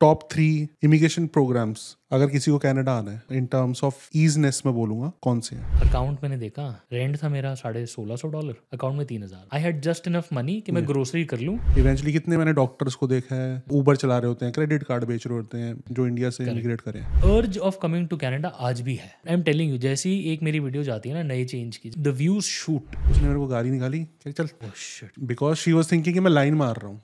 Top three immigration programmes अगर किसी को कनाडा आना है इन टर्म्स ऑफ ईजनेस में बोलूंगा कौन से अकाउंट मैंने देखा रेंट था मेरा साढ़े सोलह सौ डॉलर अकाउंट में तीन हजार I had just enough money कि मैं ग्रोसरी कर लूं इवेंचुअली कितने मैंने डॉक्टर्स को देखा है ऊबर चला रहे होते हैं क्रेडिट कार्ड बेच रहे होते हैं जो इंडिया से इमिग्रेट करें अर्ज ऑफ कमिंग टू कैनेडा आज भी है आई एम टेलिंग यू जैसी एक मेरी वीडियो जाती है ना नई चेंज की द व्यूज शूट उसने मेरे को गाड़ी निकाली चल बिकॉज शी वॉज थिंकिंग मैं लाइन मार रहा हूँ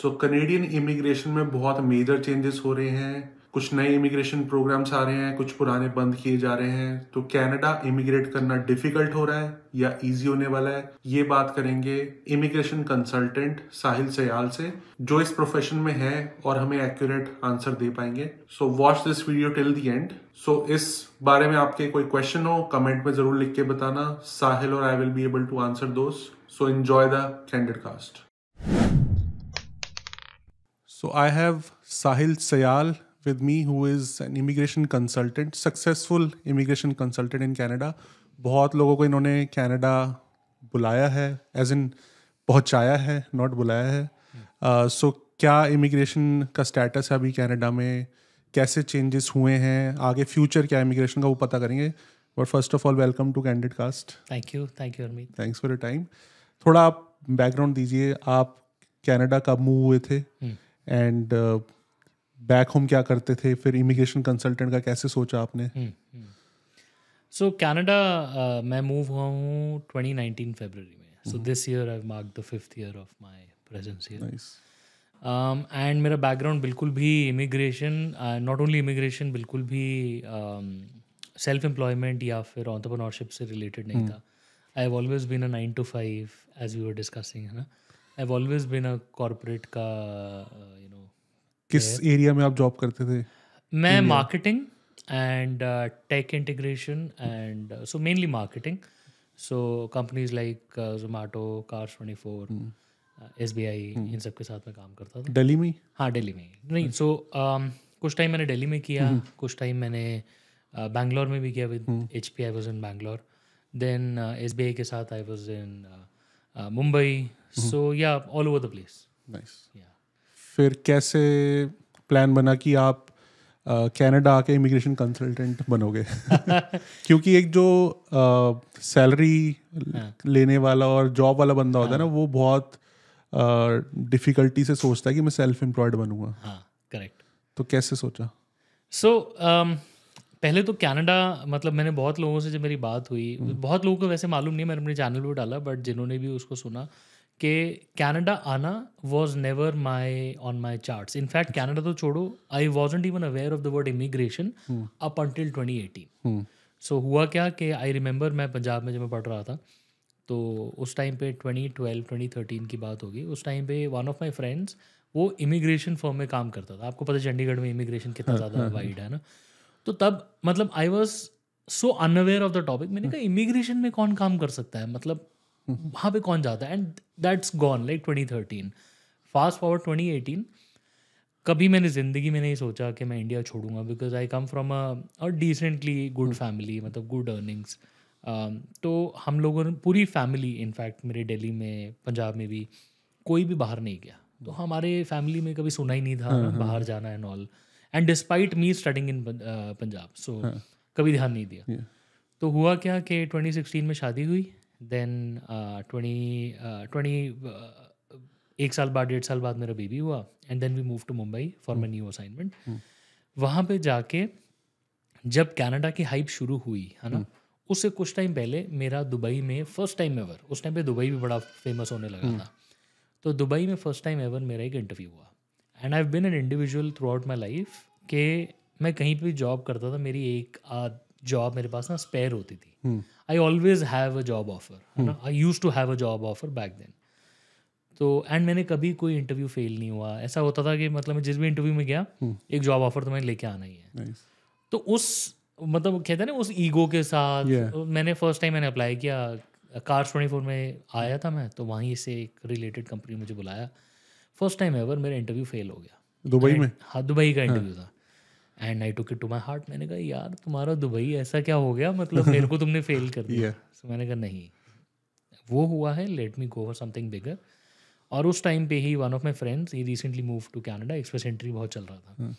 सो कनेडियन इमिग्रेशन में बहुत मेजर चेंजेस हो रहे हैं कुछ नए इमिग्रेशन प्रोग्राम्स आ रहे हैं कुछ पुराने बंद किए जा रहे हैं तो कनाडा इमिग्रेट करना डिफिकल्ट हो रहा है या इजी होने वाला है ये बात करेंगे इमिग्रेशन कंसल्टेंट साहिल सयाल से जो इस प्रोफेशन में है और हमें एक्यूरेट आंसर दे पाएंगे so watch this video till the end so इस बारे में आपके कोई क्वेश्चन हो कमेंट में जरूर लिख के बताना साहिल और I will be able to answer दोस्त so enjoy the candid cast so I have Sahil Sayal with me who is an immigration consultant successful immigration consultant in Canada बहुत लोगों को इन्होंने कैनेडा बुलाया है एज इन पहुंचाया है नॉट बुलाया है सो uh, क्या इमिग्रेशन का स्टेटस है अभी कैनेडा में कैसे चेंजेस हुए हैं आगे फ्यूचर क्या इमिग्रेशन का वो पता करेंगे but first of all welcome to candid cast thank you thank you अरमी थैंक्स फॉर योर टाइम थोड़ा आप बैकग्राउंड दीजिए आप कनाडा कब मूव हुए थे hmm. एंड बैक होम क्या करते थे फिर इमिग्रेशन कंसल्टेंट का कैसे सोचा आपने so hmm, Canada hmm. uh, मैं मूव हुआ हूँ 2019 फरवरी में so this year I mark the fifth year of my presence here and मेरा बैकग्राउंड बिल्कुल भी इमिग्रेशन नॉट ओनली इमिग्रेशन बिल्कुल भी सेल्फ um, एम्प्लॉयमेंट या फिर ऑन्टरप्रनोरशिप से रिलेटेड नहीं हम्म। था I have always been a nine to five as we were discussing है ना I always been a corporate का यू नो किस एरिया में आप जॉब करते थे मैं marketing and tech integration and so mainly marketing so companies like Zomato cars twenty four S B I इन सब के साथ में काम करता था दिल्ली में हाँ दिल्ली में नहीं सो hmm. um, कुछ टाइम मैंने दिल्ली में किया hmm. कुछ टाइम मैंने uh, बैंगलोर में भी किया with H P I was in Bangalore then S B I के साथ I was in Mumbai so yeah all over the place nice फिर कैसे प्लान बना कि आप कनाडा uh, आके इमिग्रेशन कंसल्टेंट बनोगे क्योंकि एक जो सैलरी uh, हाँ। लेने वाला और जॉब वाला बंदा होता है हाँ। ना वो बहुत डिफिकल्टी uh, से सोचता है कि मैं सेल्फ एम्प्लॉयड बनूंगा हाँ करेक्ट तो कैसे सोचा सो um, पहले तो कनाडा मतलब मैंने बहुत लोगों से जब मेरी बात हुई हम्म। बहुत लोगों को वैसे मालूम नहीं मैंने अपने चैनल पर डाला बट जिन्होंने भी उसको सुना कि कनाडा आना was never my on my chart in fact Canada तो छोड़ो I wasn't even aware of the word immigration up until twenty eighteen so हुआ क्या कि आई रिमेंबर मैं पंजाब में जब मैं पढ़ रहा था तो उस टाइम पे ट्वेंटी ट्वेंटी थर्टीन की बात होगी उस टाइम पे वन ऑफ माई फ्रेंड्स वो इमिग्रेशन फॉर्म में काम करता था आपको पता चंडीगढ़ में इमिग्रेशन कितना हाँ, ज़्यादा वाइड हाँ, हाँ। है ना तो तब मतलब I was so unaware of the topic मैंने कहा इमिग्रेशन में कौन काम कर सकता है मतलब वहाँ पे कौन जाता है and that's gone like twenty thirteen fast forward twenty eighteen कभी मैंने ज़िंदगी में नहीं सोचा कि मैं इंडिया छोड़ूंगा because I come from a decently good family मतलब गुड अर्निंग्स um, तो हम लोगों ने पूरी फैमिली इनफैक्ट मेरे दिल्ली में पंजाब में भी कोई भी बाहर नहीं गया तो हमारे फैमिली में कभी सुना ही नहीं था हाँ, हाँ। बाहर जाना and all and despite me studying in Punjab so कभी ध्यान नहीं दिया तो हुआ क्या कि 2016 में शादी हुई देन ट्वेंटी ट्वेंटी एक साल बाद डेढ़ साल बाद मेरा बेबी हुआ and then we move to Mumbai for my new assignment वहाँ पे जाके जब कनाडा की हाइप शुरू हुई है ना hmm. उससे कुछ टाइम पहले मेरा दुबई में फर्स्ट टाइम एवर उस टाइम पे दुबई भी बड़ा फेमस होने लगा hmm. था तो दुबई में फर्स्ट टाइम एवर मेरा एक इंटरव्यू हुआ and I been an individual throughout my life के मैं कहीं पर जॉब करता था मेरी एक आध जॉब मेरे पास ना स्पेयर होती थी I always have a job offer I use to have a job offer back then तो एंड मैंने कभी कोई इंटरव्यू फेल नहीं हुआ ऐसा होता था कि मतलब मैं जिस भी इंटरव्यू में गया hmm. एक जॉब ऑफर तो मैंने लेके आना ही है nice. तो उस मतलब कहते हैं ना उस ईगो के साथ yeah. तो मैंने फर्स्ट टाइम मैंने अप्लाई किया कार्स ट्वेंटी फोर में आया था मैं तो वहीं से एक रिलेटेड कंपनी मुझे बुलाया फर्स्ट टाइम एवर मेरा इंटरव्यू फेल हो गया दुबई में हाँ दुबई का इंटरव्यू हाँ। था and I took it to my heart मैंने कहा यार तुम्हारा दुबई ऐसा क्या हो गया मतलब मेरे को तुमने फेल कर दिया सो मैंने कहा नहीं वो हुआ है let me go for something bigger और उस टाइम पे ही वन ऑफ माई फ्रेंड्स ही recently move to Canada express entry बहुत चल रहा था हाँ।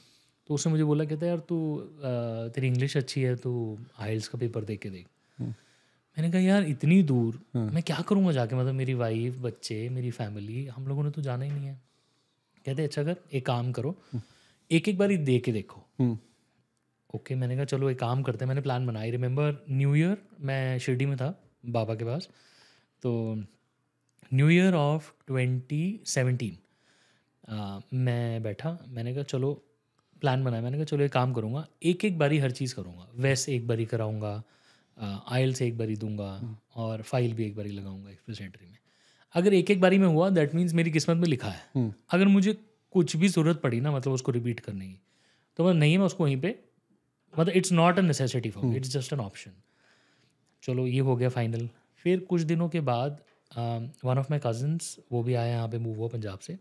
तो उसने मुझे बोला कहता यार तू तेरी इंग्लिश अच्छी है तो आइल्स का पेपर देख के देख हाँ। मैंने कहा यार इतनी दूर मैं क्या करूँगा जाके मतलब मेरी वाइफ बच्चे मेरी फैमिली हम लोगों ने तो जाना ही नहीं है कहते अच्छा कर एक काम करो एक एक बार दे के देखो हम्म। ओके okay, मैंने कहा चलो एक काम करते हैं मैंने प्लान बनाया रिमेंबर न्यू ईयर मैं शिरडी में था बाबा के पास तो new year of twenty seventeen मैं बैठा मैंने कहा चलो प्लान बनाया मैंने कहा चलो एक काम करूँगा एक एक बारी हर चीज़ करूँगा वैस एक बारी कराऊँगा आयल से एक बारी दूंगा हम्म। और फाइल भी एक बारी लगाऊंगा एक्सप्रेस एंट्री में अगर एक एक बारी में हुआ दैट मीन्स मेरी किस्मत में लिखा है हम्म। अगर मुझे कुछ भी ज़रूरत पड़ी ना मतलब उसको रिपीट करने की तो मैं नहीं मैं उसको वहीं पे मतलब it's not a necessity for it's just an option चलो ये हो गया फाइनल फिर कुछ दिनों के बाद वन ऑफ माई कजन्स वो भी आया यहाँ पे मूव हुआ पंजाब से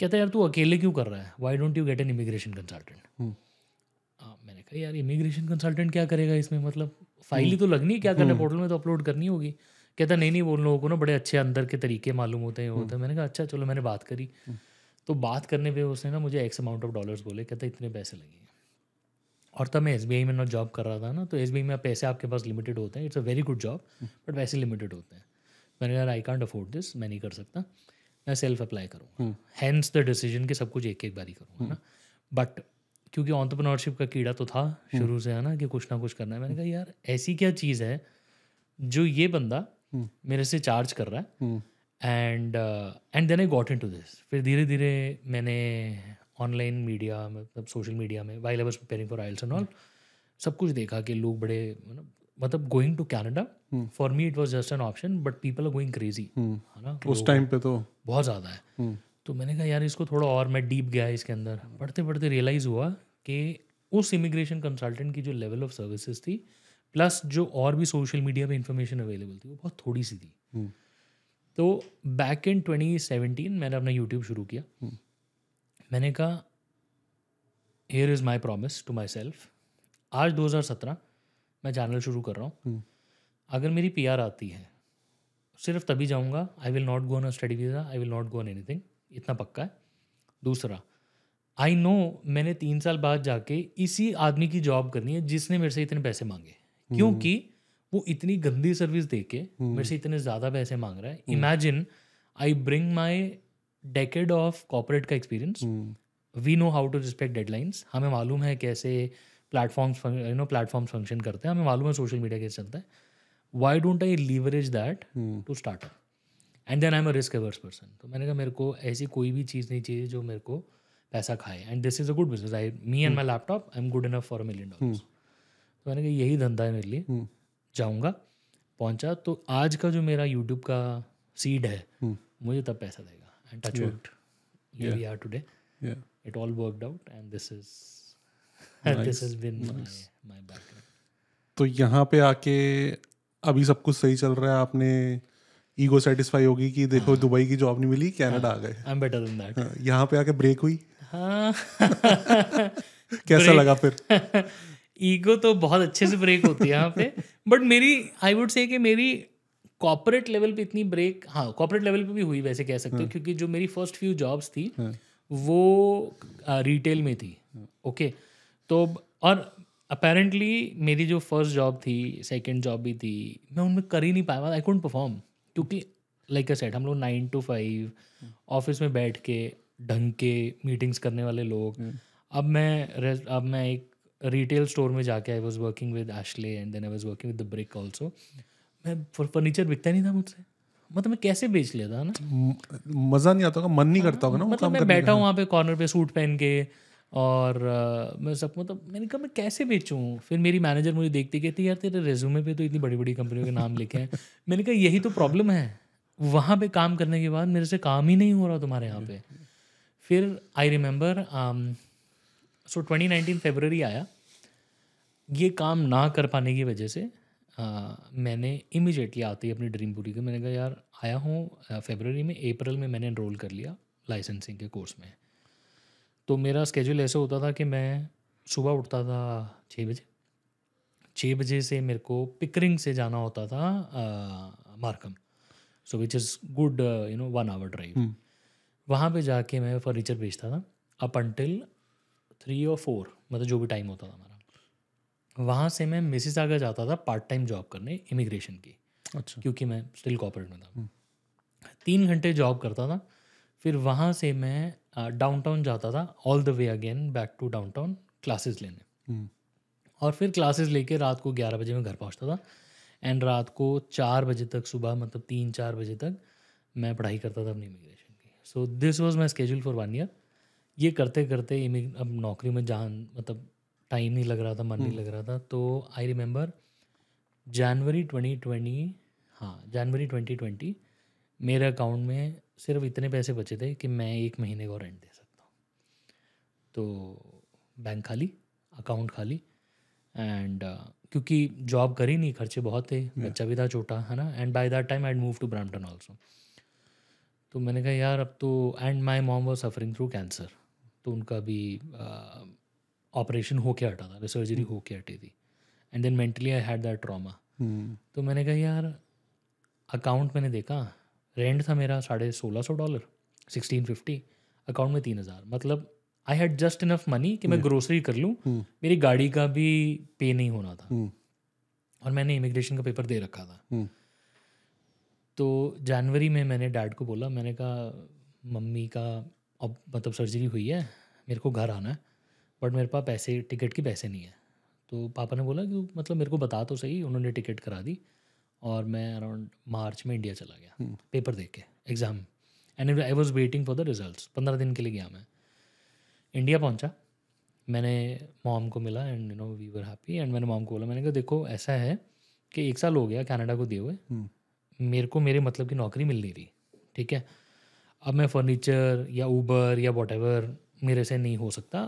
कहता है यार तू अकेले क्यों कर रहा है why don't you get an immigration consultant मैंने कहा यार इमिग्रेशन कंसल्टेंट क्या करेगा इसमें मतलब फाइल ही हम्म। तो लगनी है क्या करना पोर्टल हम्म। में तो अपलोड करनी होगी कहता नहीं नहीं वो लोगों को ना बड़े अच्छे अंदर के तरीके मालूम होते हैं होते हैं मैंने कहा अच्छा चलो मैंने बात करी तो बात करने पे उसने ना मुझे एक्स अमाउंट ऑफ डॉलर्स बोले कहता इतने पैसे लगे और तब मैं एस में ना जॉब कर रहा था ना तो एस में पैसे आपके पास लिमिटेड होते हैं it's a very good job but पैसे लिमिटेड होते हैं मैंने कहा आई कॉन्ट अफोर्ड दिस मैं नहीं कर सकता मैं सेल्फ अप्लाई करूँगा हैंस द डिसीजन कि सब कुछ एक एक बारी करूँगा ना बट हम्म। क्योंकि ऑन्टरप्रनोरशिप का कीड़ा तो था हम्म। शुरू से है ना कि कुछ ना कुछ करना है मैंने कहा यार ऐसी क्या चीज़ है जो ये बंदा मेरे से चार्ज कर रहा है and and then I got into this फिर धीरे धीरे मैंने ऑनलाइन मीडिया मतलब सोशल मीडिया में why levers preparing for IELTS and all सब कुछ देखा कि लोग बड़े मतलब going to Canada for me it was just an option but people are going crazy है ना उस टाइम पे तो बहुत ज़्यादा है hmm. तो मैंने कहा यार इसको थोड़ा और मैं डीप गया इसके अंदर पढ़ते पढ़ते रियलाइज़ हुआ कि उस इमिग्रेशन कंसल्टेंट की जो लेवल ऑफ सर्विसेज थी प्लस जो और भी सोशल मीडिया पे इन्फॉर्मेशन अवेलेबल थी वो बहुत थोड़ी सी थी hmm. तो बैक इन 2017 मैंने अपना यूट्यूब शुरू किया hmm. मैंने कहा here is my promise to myself आज 2017 मैं चैनल शुरू कर रहा हूँ hmm. अगर मेरी पी आती है सिर्फ तभी जाऊँगा I will not go on study visa I will not go on anything इतना पक्का है दूसरा आई नो मैंने तीन साल बाद जाके इसी आदमी की जॉब करनी है जिसने मेरे से इतने पैसे मांगे क्योंकि हम्म। वो इतनी गंदी सर्विस दे के हम्म। मेरे से इतने ज़्यादा पैसे मांग रहा है imagine I bring my decade of corporate का experience we know how to respect deadlines हमें मालूम है कैसे platforms you know platforms function करते हैं हमें मालूम है सोशल मीडिया कैसे चलता है why don't I leverage that to start and then I am a risk averse person तो मैंने कहा मेरे को ऐसी कोई भी चीज़ नहीं चाहिए जो मेरे को पैसा खाए and this is a good business I me and my laptop I am good enough for a million dollar तो मैंने कहा यही धंधा है मेरे लिए हम्म। जाऊँगा पहुँचा तो आज का जो मेरा यूट्यूब का सीड है हम्म। मुझे तब पैसा देगा and touch wood here yeah. we are today. Yeah. It all worked out and this is and nice. तो यहाँ पे आके अभी सब कुछ सही चल रहा है आपने ईगो सेटिस्फाई होगी कि देखो हाँ. दुबई की जॉब नहीं मिली कनाडा हाँ। आ गए I am better than that यहाँ पे आके ब्रेक हुई हाँ. कैसा लगा फिर ईगो तो बहुत अच्छे से ब्रेक होती है यहाँ पे बट मेरी आई वुड से कि मेरी कॉपोरेट लेवल पे इतनी ब्रेक हाँ कॉपोरेट लेवल पे भी हुई वैसे कह सकते हो हाँ। क्योंकि जो मेरी फर्स्ट फ्यू जॉब्स थी हाँ। वो रिटेल में थी ओके तो और अपेरेंटली मेरी जो फर्स्ट जॉब थी सेकेंड जॉब भी थी मैं उनमें कर ही नहीं पाया आई कंट परफॉर्म क्योंकि लाइक अ सेट हम लोग नाइन टू फाइव ऑफिस में बैठ के ढंग के मीटिंग्स करने वाले लोग हाँ। अब मैं अब मैं एक रिटेल स्टोर में जाके I was working with Ashley and then I was working with the brick also मैं फर्नीचर बिकता नहीं था मुझसे मतलब मैं कैसे बेच लेता ना मज़ा नहीं आता होगा मन नहीं करता होगा ना मतलब मैं बैठा हूँ वहाँ पे कॉर्नर पे सूट पहन के और uh, मैं सब मतलब मैंने कहा मैं कैसे बेचूँ फिर मेरी मैनेजर मुझे देखती कहती यार तेरे रेज्यूमे पे तो इतनी बड़ी बड़ी कंपनियों के नाम लिखे हैं मैंने कहा यही तो प्रॉब्लम है वहाँ पे काम करने के बाद मेरे से काम ही नहीं हो रहा तुम्हारे यहाँ पे फिर I remember so twenty nineteen February आया ये काम ना कर पाने की वजह से आ, मैंने इमिजिएटली आती अपनी ड्रीम पूरी की मैंने कहा यार आया हूँ फेबररी में अप्रैल में मैंने इनरोल कर लिया लाइसेंसिंग के कोर्स में तो मेरा स्केड्यूल ऐसा होता था कि मैं सुबह उठता था छः बजे छः बजे से मेरे को पिकरिंग से जाना होता था Markham so which is good you know one hour drive वहाँ पे जाके मैं फर्नीचर बेचता था अप अंटिल थ्री और फोर मतलब जो भी टाइम होता था हमारा वहाँ से मैं मिसिस आगे जाता था पार्ट टाइम जॉब करने इमिग्रेशन की अच्छा क्योंकि मैं स्टिल कॉपरेट में था हम्म। तीन घंटे जॉब करता था फिर वहाँ से मैं डाउनटाउन जाता था all the way again back to downtown classes लेने हम्म। और फिर क्लासेस लेके रात को ग्यारह बजे मैं घर पहुँचता था एंड रात को चार बजे तक सुबह मतलब तीन चार बजे तक मैं पढ़ाई करता था अपनी इमिग्रेशन की so this was my schedule for one year ये करते करते इमिग- अब नौकरी में जान मतलब टाइम नहीं लग रहा था मन नहीं हम्म। लग रहा था तो I remember January twenty twenty हाँ जनवरी ट्वेंटी ट्वेंटी मेरे अकाउंट में सिर्फ इतने पैसे बचे थे कि मैं एक महीने का रेंट दे सकता हूँ तो बैंक खाली अकाउंट खाली एंड uh, क्योंकि जॉब करी नहीं खर्चे बहुत थे yeah. बच्चा भी था छोटा है ना and by that time I move to Brampton also तो मैंने कहा यार अब तो and my mom was suffering through cancer तो उनका भी ऑपरेशन हो के हटा था सर्जरी hmm. होके हटी थी and then mentally I had that trauma तो मैंने कहा यार अकाउंट मैंने देखा रेंट था मेरा साढ़े सोलह सौ डॉलर सिक्सटीन फिफ्टी अकाउंट में तीन हज़ार मतलब I had just enough money कि मैं ग्रोसरी hmm. कर लूँ hmm. मेरी गाड़ी का भी पे नहीं होना था और मैंने इमिग्रेशन का पेपर दे रखा था तो जनवरी में मैंने डैड को बोला मैंने कहा मम्मी का अब मतलब सर्जरी हुई है मेरे को घर आना है बट मेरे पास पैसे टिकट के पैसे नहीं है तो पापा ने बोला कि मतलब मेरे को बता तो सही उन्होंने टिकट करा दी और मैं अराउंड मार्च में इंडिया चला गया hmm. हम्म। पेपर दे के exam and I was waiting for the result पंद्रह दिन के लिए गया मैं इंडिया पहुंचा मैंने मॉम को मिला and you know we were happy and मैंने मॉम को बोला मैंने कहा देखो ऐसा है कि एक साल हो गया कनाडा को दिए हुए hmm. मेरे को मेरे मतलब की नौकरी मिल नहीं रही ठीक है अब मैं फर्नीचर या ऊबर या वॉट मेरे से नहीं हो सकता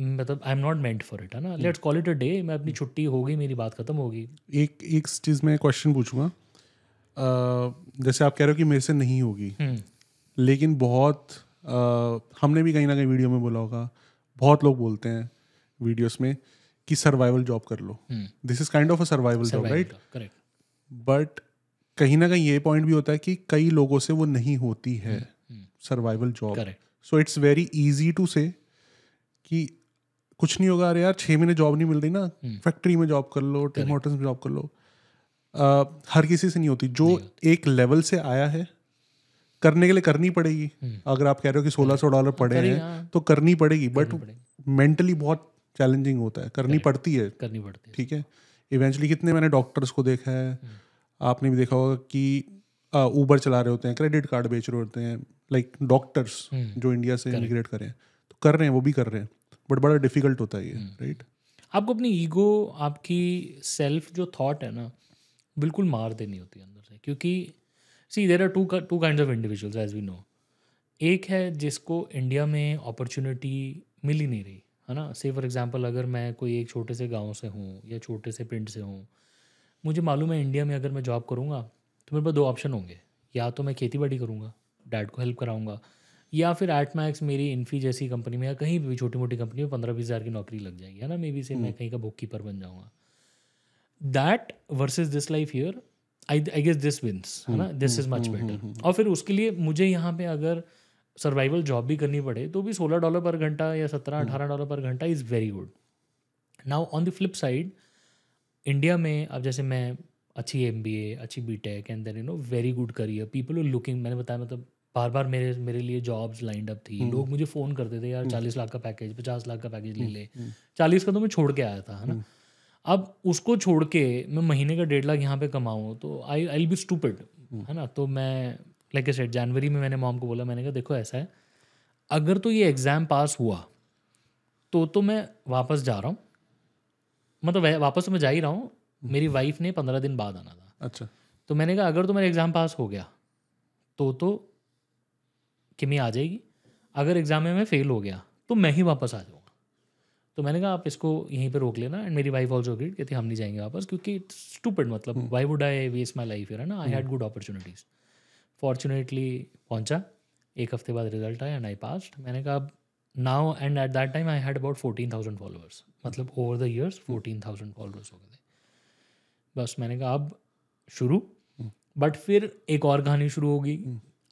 मतलब I am not meant for it है ना let's call it a day मैं अपनी छुट्टी होगी मेरी बात खत्म होगी एक एक चीज़ में क्वेश्चन पूछूंगा जैसे आप कह रहे हो कि मेरे से नहीं होगी हम्म। लेकिन बहुत हमने भी कहीं ना कहीं वीडियो में बोला होगा बहुत लोग बोलते हैं वीडियोस में कि सर्वाइवल जॉब कर लो this is kind of a survival job right correct but कहीं ना कहीं ये पॉइंट भी होता है कि कई लोगों से वो नहीं होती है survival job so it's very easy to say कि कुछ नहीं होगा अरे यार छः महीने जॉब नहीं मिल रही ना फैक्ट्री हम्म। में जॉब कर लो टिम हॉटन्स में जॉब कर लो आ, हर किसी से नहीं होती जो नहीं होती। एक लेवल से आया है करने के लिए करनी पड़ेगी हम्म। अगर आप कह रहे हो कि सोलह सौ डॉलर पड़े हैं हाँ। तो करनी पड़ेगी बट मेंटली बहुत चैलेंजिंग होता है करनी पड़ती है करनी पड़ती है ठीक है इवेंचुअली कितने मैंने डॉक्टर्स को देखा है हम्म। आपने भी देखा होगा कि ऊबर चला रहे होते हैं क्रेडिट कार्ड बेच रहे होते हैं लाइक like डॉक्टर्स हम्म। जो इंडिया से इमिग्रेट कर रहे हैं तो कर रहे हैं वो भी कर रहे हैं बट बड़ा डिफिकल्ट होता है ये राइट हम्म। आपको अपनी ईगो आपकी सेल्फ जो थॉट है ना बिल्कुल मार देनी होती है अंदर से क्योंकि see there are two two kind of individuals as we know एक है जिसको इंडिया में अपॉर्चुनिटी मिल ही नहीं रही है ना से फॉर एग्जांपल अगर मैं कोई एक छोटे से गांव से हूँ या छोटे से पिंड से हूँ मुझे मालूम है इंडिया में अगर मैं जॉब करूँगा तो मेरे पास दो ऑप्शन होंगे या तो मैं खेती बाड़ी करूँगा डैड को हेल्प कराऊंगा या फिर एट मैक्स मेरी इन्फी जैसी कंपनी में या कहीं भी छोटी मोटी कंपनी में पंद्रह बीस हज़ार की नौकरी लग जाएगी है ना मे बी से मैं हम्म। कहीं का बुक कीपर बन जाऊँगा that versus this life year I I guess this wins है ना दिस इज मच बेटर और फिर उसके लिए मुझे यहाँ पे अगर सर्वाइवल जॉब भी करनी पड़े तो भी सोलह डॉलर पर घंटा या सत्रह अठारह डॉलर हम्म। पर घंटा is very good now on the flip side India में अब जैसे मैं अच्छी एम बी ए अच्छी B Tech and then you know very good career people are looking मैंने बताया मतलब बार बार मेरे मेरे लिए जॉब्स लाइंड अप थी हम्म। लोग मुझे फ़ोन करते थे यार हम्म। चालीस लाख का पैकेज पचास लाख का पैकेज ले हम्म। ले चालीस का तो मैं छोड़ के आया था है ना अब उसको छोड़ के मैं महीने का डेढ़ लाख यहाँ पे कमाऊँ तो आई आई बी स्टूपिड है ना तो मैं लाइक ए सेट जनवरी में मैंने मॉम को बोला मैंने कहा देखो ऐसा है अगर तो ये एग्ज़ाम पास हुआ तो तो मैं वापस जा रहा हूँ मैं मतलब तो वापस मैं जा ही रहा हूँ हम्म। मेरी वाइफ ने पंद्रह दिन बाद आना था अच्छा तो मैंने कहा अगर तो मेरा एग्ज़ाम पास हो गया तो तो किमी आ जाएगी अगर एग्ज़ाम में मैं फेल हो गया तो मैं ही वापस आ जाऊँगा तो मैंने कहा आप इसको यहीं पर रोक लेना एंड मेरी वाइफ ऑल्सो अग्रीड कहती हम नहीं जाएंगे वापस क्योंकि स्टूपिड मतलब why would I waste my life है ना I had good opportunities fortunately पहुंचा एक हफ्ते बाद रिजल्ट आया एंड आई पास मैंने कहा अब now and at that time I had about fourteen thousand followers मतलब over the years fourteen thousand followers हो गए थे बस मैंने कहा अब शुरू बट फिर एक और कहानी शुरू होगी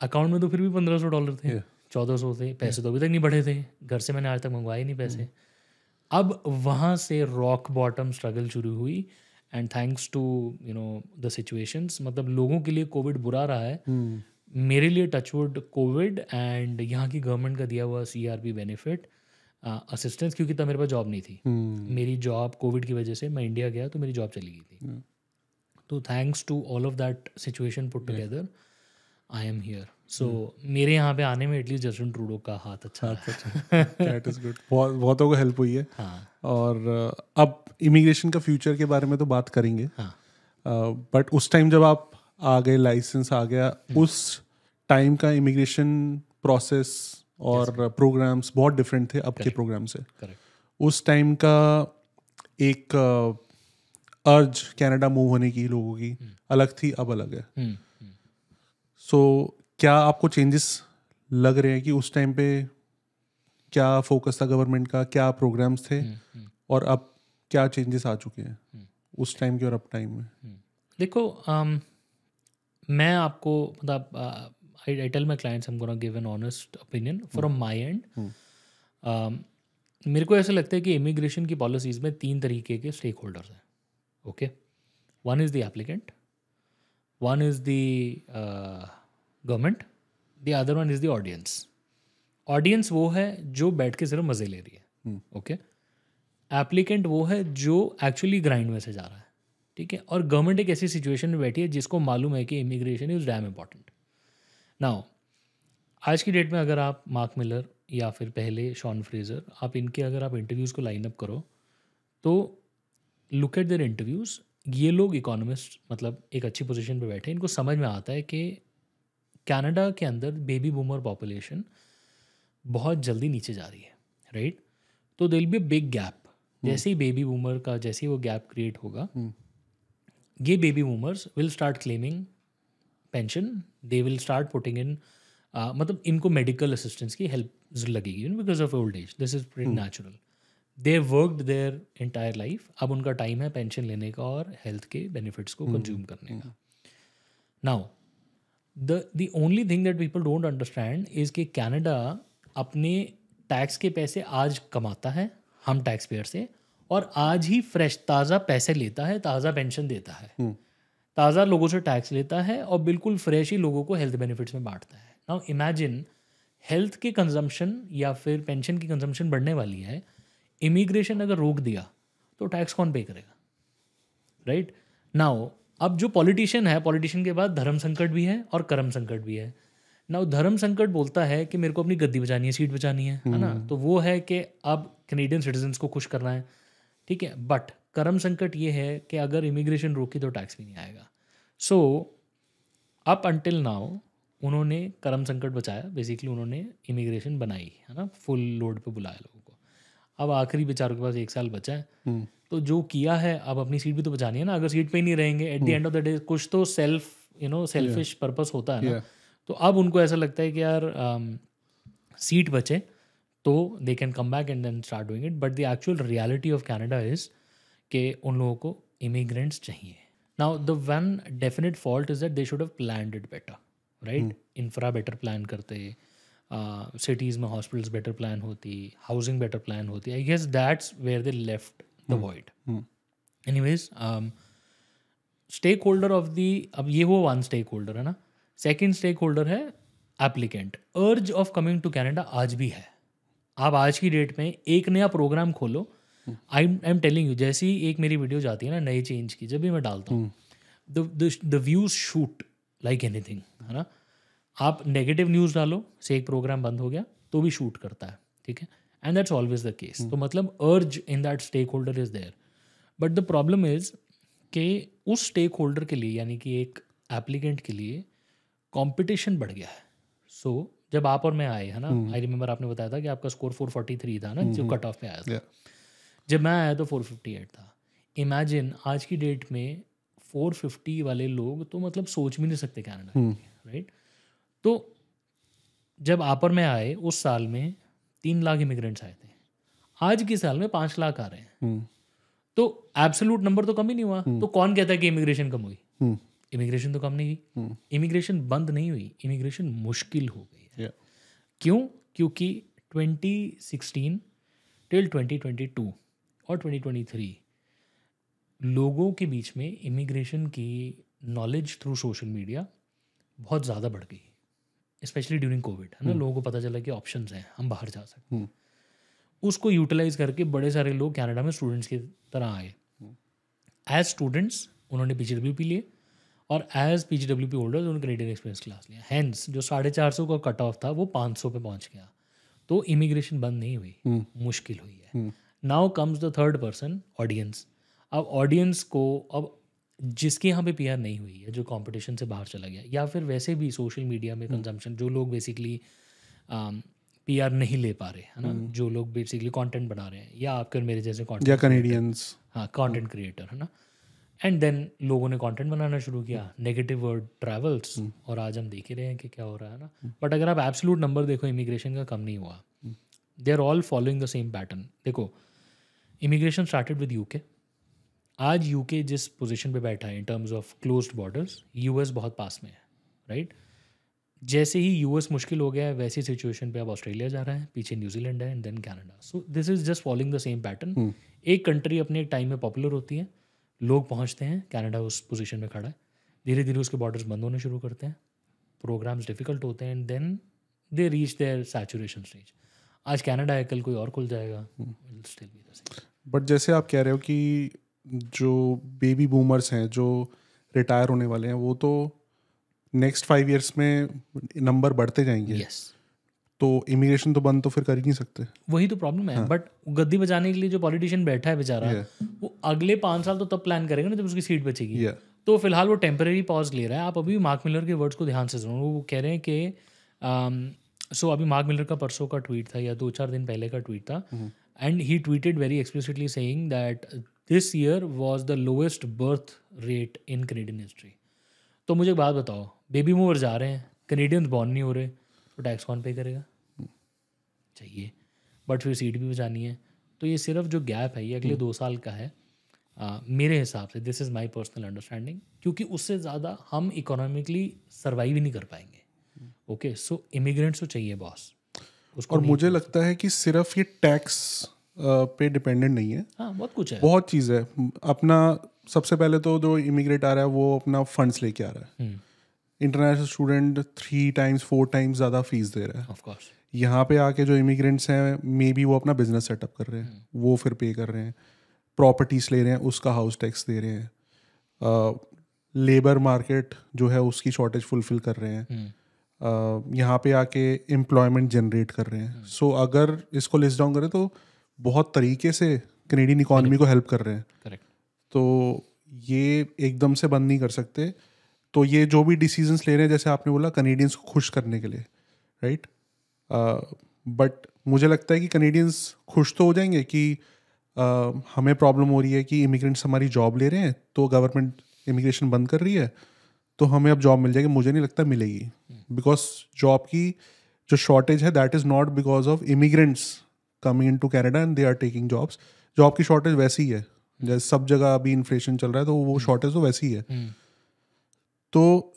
अकाउंट में तो फिर भी पंद्रह सौ डॉलर थे चौदह सौ थे पैसे तो अभी तक नहीं बढ़े थे घर से मैंने आज तक मंगवाए नहीं पैसे mm-hmm. अब वहाँ से रॉक बॉटम स्ट्रगल शुरू हुई and thanks to you know the situations मतलब लोगों के लिए कोविड बुरा रहा है mm. मेरे लिए टचवुड कोविड एंड यहाँ की गवर्नमेंट का दिया हुआ C R P benefit assistance क्योंकि तब मेरे पास जॉब नहीं थी hmm. मेरी जॉब कोविड की वजह से मैं इंडिया गया तो मेरी जॉब चली गई थी हम्म। तो thanks to all of that situation put together I am here so मेरे यहाँ पे आने में एटलीस्ट जस्टिन ट्रूडो का हाथ अच्छा अच्छा दैट इज गुड बहुत बहुतों को हेल्प हुई है हाँ. और uh, अब इमिग्रेशन का फ्यूचर के बारे में तो बात करेंगे हाँ. बट uh, उस टाइम जब आप आ गए लाइसेंस आ गया हम्म। उस टाइम का इमिग्रेशन प्रोसेस और प्रोग्राम्स बहुत डिफरेंट थे अब के प्रोग्राम से उस टाइम का एक अर्ज कनाडा मूव होने की लोगों की हम्म। अलग थी अब अलग है सो हम्म, क्या आपको चेंजेस लग रहे हैं कि उस टाइम पे क्या फोकस था गवर्नमेंट का क्या प्रोग्राम्स थे और अब क्या चेंजेस आ चुके हैं उस टाइम के और अब टाइम में देखो um, मैं आपको मतलब I I tell my clients I'm give an honest opinion opinion from hmm. hmm. Um, मेरे को ऐसा लगता है कि इमिग्रेशन की पॉलिसीज में तीन तरीके के स्टेक होल्डर्स हैं okay one is the applicant one is the government the other one is the audience audience वो है जो बैठ के सिर्फ मज़े ले रही है ओके hmm. एप्लीकेंट वो है जो एक्चुअली ग्राइंड में से जा रहा है ठीक है और गवर्नमेंट एक ऐसी सिचुएशन में बैठी है जिसको मालूम है कि immigration is damn important now आज की डेट में अगर आप मार्क मिलर या फिर पहले शॉन फ्रेज़र आप इनके अगर आप इंटरव्यूज़ को लाइन अप करो तो लुक एट देर इंटरव्यूज़ ये लोग इकोनॉमिस्ट मतलब एक अच्छी पोजीशन पे बैठे इनको समझ में आता है कि कनाडा के अंदर बेबी बूमर पॉपुलेशन बहुत जल्दी नीचे जा रही है राइट तो दिल बी बिग गैप जैसे ही बेबी बूमर का जैसे ही वो गैप क्रिएट होगा हम्म। ये baby boomers will start claiming pension they will start putting in मतलब इनको मेडिकल असिस्टेंस की हेल्प लगेगी इन because of old age this is pretty natural they worked their entire life अब उनका टाइम है पेंशन लेने का और हेल्थ के बेनिफिट्स को कंज्यूम hmm. करने का now the the only thing that people don't understand is कि कैनेडा अपने टैक्स के पैसे आज कमाता है हम टैक्स पेयर से और आज ही फ्रेश ताज़ा पैसे लेता है ताज़ा पेंशन देता है हम्म। ताज़ा लोगों से टैक्स लेता है और बिल्कुल फ्रेश ही लोगों को हेल्थ बेनिफिट्स में बांटता है नाउ इमेजिन हेल्थ के कंजम्पशन या फिर पेंशन की कंजम्पशन बढ़ने वाली है इमिग्रेशन अगर रोक दिया तो टैक्स कौन पे करेगा राइट right? नाउ अब जो पॉलिटिशियन है पॉलिटिशियन के बाद धर्म संकट भी है और कर्म संकट भी है नाउ धर्म संकट बोलता है कि मेरे को अपनी गद्दी बचानी है सीट बचानी है है ना हम्म। तो वो है कि अब कैनेडियन सिटीजन्स को खुश करना है ठीक है बट कर्म संकट ये है कि अगर इमिग्रेशन रोकी तो टैक्स भी नहीं आएगा सो अप अंटिल नाउ उन्होंने कर्म संकट बचाया बेसिकली उन्होंने इमिग्रेशन बनाई है ना फुल लोड पे बुलाया लोगों को अब आखिरी बेचारों के पास एक साल बचा है हम्म। तो जो किया है अब अपनी सीट भी तो बचानी है ना अगर सीट पे ही नहीं रहेंगे at the end of the day कुछ तो self you know selfish purpose होता है ना तो अब उनको ऐसा लगता है कि यार आ, um, सीट बचे तो they can come back and then start doing it but the actual reality of Canada is के उन लोगों को इमिग्रेंट्स चाहिए now the one definite fault is that they should have plan it better right infra better plan करते cities uh, में hospitals better plan होती housing better plan होती I guess that's where they left the void anyways stakeholder of the अब ये हुआ one stakeholder है ना second stakeholder है applicant urge of coming to Canada आज भी है आप आज की डेट में एक नया प्रोग्राम खोलो I I am telling you जैसी एक मेरी वीडियो जाती है ना नए चेंज की जब भी मैं डालता हूँ the views shoot like anything है ना आप नेगेटिव न्यूज़ डालो से एक प्रोग्राम बंद हो गया तो भी शूट करता है ठीक है and that's always the case तो मतलब urge in that stakeholder is there but the problem is के उस स्टेक होल्डर के लिए यानी कि एक एप्लीकेंट के लिए कंपटीशन बढ़ गया है सो so, जब आप और मैं आए है ना आई रिमेम्बर हम्म। आपने बताया था कि आपका स्कोर फोर फोर्टी थ्री था ना जो कट ऑफ पे आया था जब मैं आया तो फोर फिफ्टी एट था इमेजिन आज की डेट में फोर फिफ्टी वाले लोग तो मतलब सोच भी नहीं सकते कैनेडा राइट हम्म। तो जब आप और मैं आए उस साल में तीन लाख इमिग्रेंट्स आए थे आज के साल में पांच लाख आ रहे हैं हम्म। तो एब्सोलूट नंबर तो कम ही नहीं हुआ तो कौन कहता है कि इमिग्रेशन कम हुई इमिग्रेशन तो कम नहीं हुई इमिग्रेशन हम्म। बंद नहीं हुई इमिग्रेशन मुश्किल हो गई है क्यों क्योंकि 2016 टिल 2022 और 2023 लोगों के बीच में इमिग्रेशन की नॉलेज थ्रू सोशल मीडिया बहुत ज़्यादा बढ़ गई स्पेशली ड्यूरिंग कोविड है ना हम्म। लोगों को पता चला कि ऑप्शन हैं हम बाहर जा सकते हैं हम्म। उसको यूटिलाइज करके बड़े सारे लोग कनाडा में स्टूडेंट्स की तरह आए एज स्टूडेंट्स उन्होंने पी डब्ल्यू पी लिए और as P G W P holder उन्होंने कैनेडियन एक्सपीरियंस क्लास लिया हैंस जो साढ़े चार सौ का कट ऑफ था वो पाँच सौ पे पहुंच गया तो इमिग्रेशन बंद नहीं हुई hmm. मुश्किल हुई है now comes the third person audience अब ऑडियंस को अब जिसके यहाँ पे पीआर नहीं हुई है जो कंपटीशन से बाहर चला गया या फिर वैसे भी सोशल मीडिया में कंजम्पशन हम्म। जो लोग बेसिकली पी आर नहीं ले पा रहे है ना हम्म। जो लोग बेसिकली कंटेंट बना रहे हैं या आपके मेरे जैसे कंटेंट या कनेडियंस हाँ कंटेंट क्रिएटर है ना एंड देन लोगों ने कंटेंट बनाना शुरू किया नेगेटिव वर्ड ट्रैवल्स और आज हम देख ही रहे हैं कि क्या हो रहा है ना बट अगर आप एब्सोलूट नंबर देखो इमिग्रेशन का कम नहीं हुआ they are all following the same pattern देखो इमिग्रेशन स्टार्टेड विद यूके आज यूके जिस पोजिशन पर बैठा है in terms of close borders एस बहुत पास में है राइट right? जैसे ही यूएस मुश्किल हो गया है वैसी सिचुएशन पे अब ऑस्ट्रेलिया जा रहा है पीछे न्यूजीलैंड है and then Canada so this is just following the same pattern एक कंट्री अपने टाइम में पॉपुलर होती है लोग पहुँचते हैं कैनेडा उस पोजिशन में खड़ा है धीरे धीरे उसके बॉर्डर्स बंद होने शुरू करते हैं प्रोग्राम्स डिफिकल्ट होते हैं and then they reach their saturation stage आज कैनेडा है कल कोई और खुल जाएगा बट हम्म। जैसे आप कह रहे हो कि जो बेबी बूमर्स हैं जो रिटायर होने वाले हैं वो तो नेक्स्ट फाइव ईयर्स में नंबर बढ़ते जाएंगे yes. तो इमिग्रेशन तो बंद तो फिर कर ही नहीं सकते वही तो प्रॉब्लम है हाँ. बट गद्दी बचाने के लिए जो पॉलिटिशियन बैठा है बेचारा yeah. वो अगले पांच साल तो तब प्लान करेगा ना जब उसकी सीट बचेगी yeah. तो फिलहाल वो टेम्परेरी पॉज ले रहा है आप अभी मार्क मिलर के वर्ड्स को ध्यान से सुनो वो कह रहे हैं कि सो um, so अभी मार्क मिलर का परसों का ट्वीट था या दो चार दिन पहले का ट्वीट था and he tweeted very explicitly saying that this year was the lowest birth rate in Canadian history तो मुझे एक बात बताओ बेबी मूवर जा रहे हैं कनेडियंस बॉर्न नहीं हो रहे तो टैक्स कौन पे करेगा चाहिए बट फिर सीट भी बचानी है तो ये सिर्फ जो गैप है ये अगले हम्म। दो साल का है आ, मेरे हिसाब से this is my personal understanding क्योंकि उससे ज़्यादा हम इकोनॉमिकली सर्वाइव ही नहीं कर पाएंगे ओके सो इमिग्रेंट्स तो चाहिए बॉस उसको और मुझे लगता है कि सिर्फ ये टैक्स पे डिपेंडेंट नहीं है हाँ बहुत कुछ है बहुत चीज़ है अपना सबसे पहले तो जो इमिग्रेट आ रहा है वो अपना फंड्स लेके आ रहा है हम्म। International student three times four times ज़्यादा फीस दे रहे हैं यहाँ पे आके जो इमिग्रेंट्स हैं मे बी वो अपना बिजनेस सेटअप कर रहे हैं hmm. वो फिर पे कर रहे हैं प्रॉपर्टीज़ ले रहे हैं उसका हाउस टैक्स दे रहे हैं लेबर मार्केट जो है उसकी शॉर्टेज फुलफिल कर रहे हैं uh, यहाँ पे आके एम्प्लॉयमेंट जनरेट कर रहे हैं सो hmm. so, अगर इसको लिस्ट डाउन करें तो बहुत तरीके से कनेडियन इकोनॉमी को हेल्प कर रहे हैं करेक्ट तो ये एकदम से बंद नहीं कर सकते तो ये जो भी डिसीजंस ले रहे हैं जैसे आपने बोला कनेडियंस को खुश करने के लिए राइट बट uh, मुझे लगता है कि कनेडियंस खुश तो हो जाएंगे कि uh, हमें प्रॉब्लम हो रही है कि इमिग्रेंट्स हमारी जॉब ले रहे हैं तो गवर्नमेंट इमिग्रेशन बंद कर रही है तो हमें अब जॉब मिल जाएगी मुझे नहीं लगता मिलेगी बिकॉज जॉब की जो शॉर्टेज है that is not because of immigrants coming in to Canada and they are taking jobs job की शॉर्टेज वैसी ही है जैसे सब जगह अभी इन्फ्लेशन चल रहा है तो वो शॉर्टेज हम्म। तो वैसी ही है हम्म। तो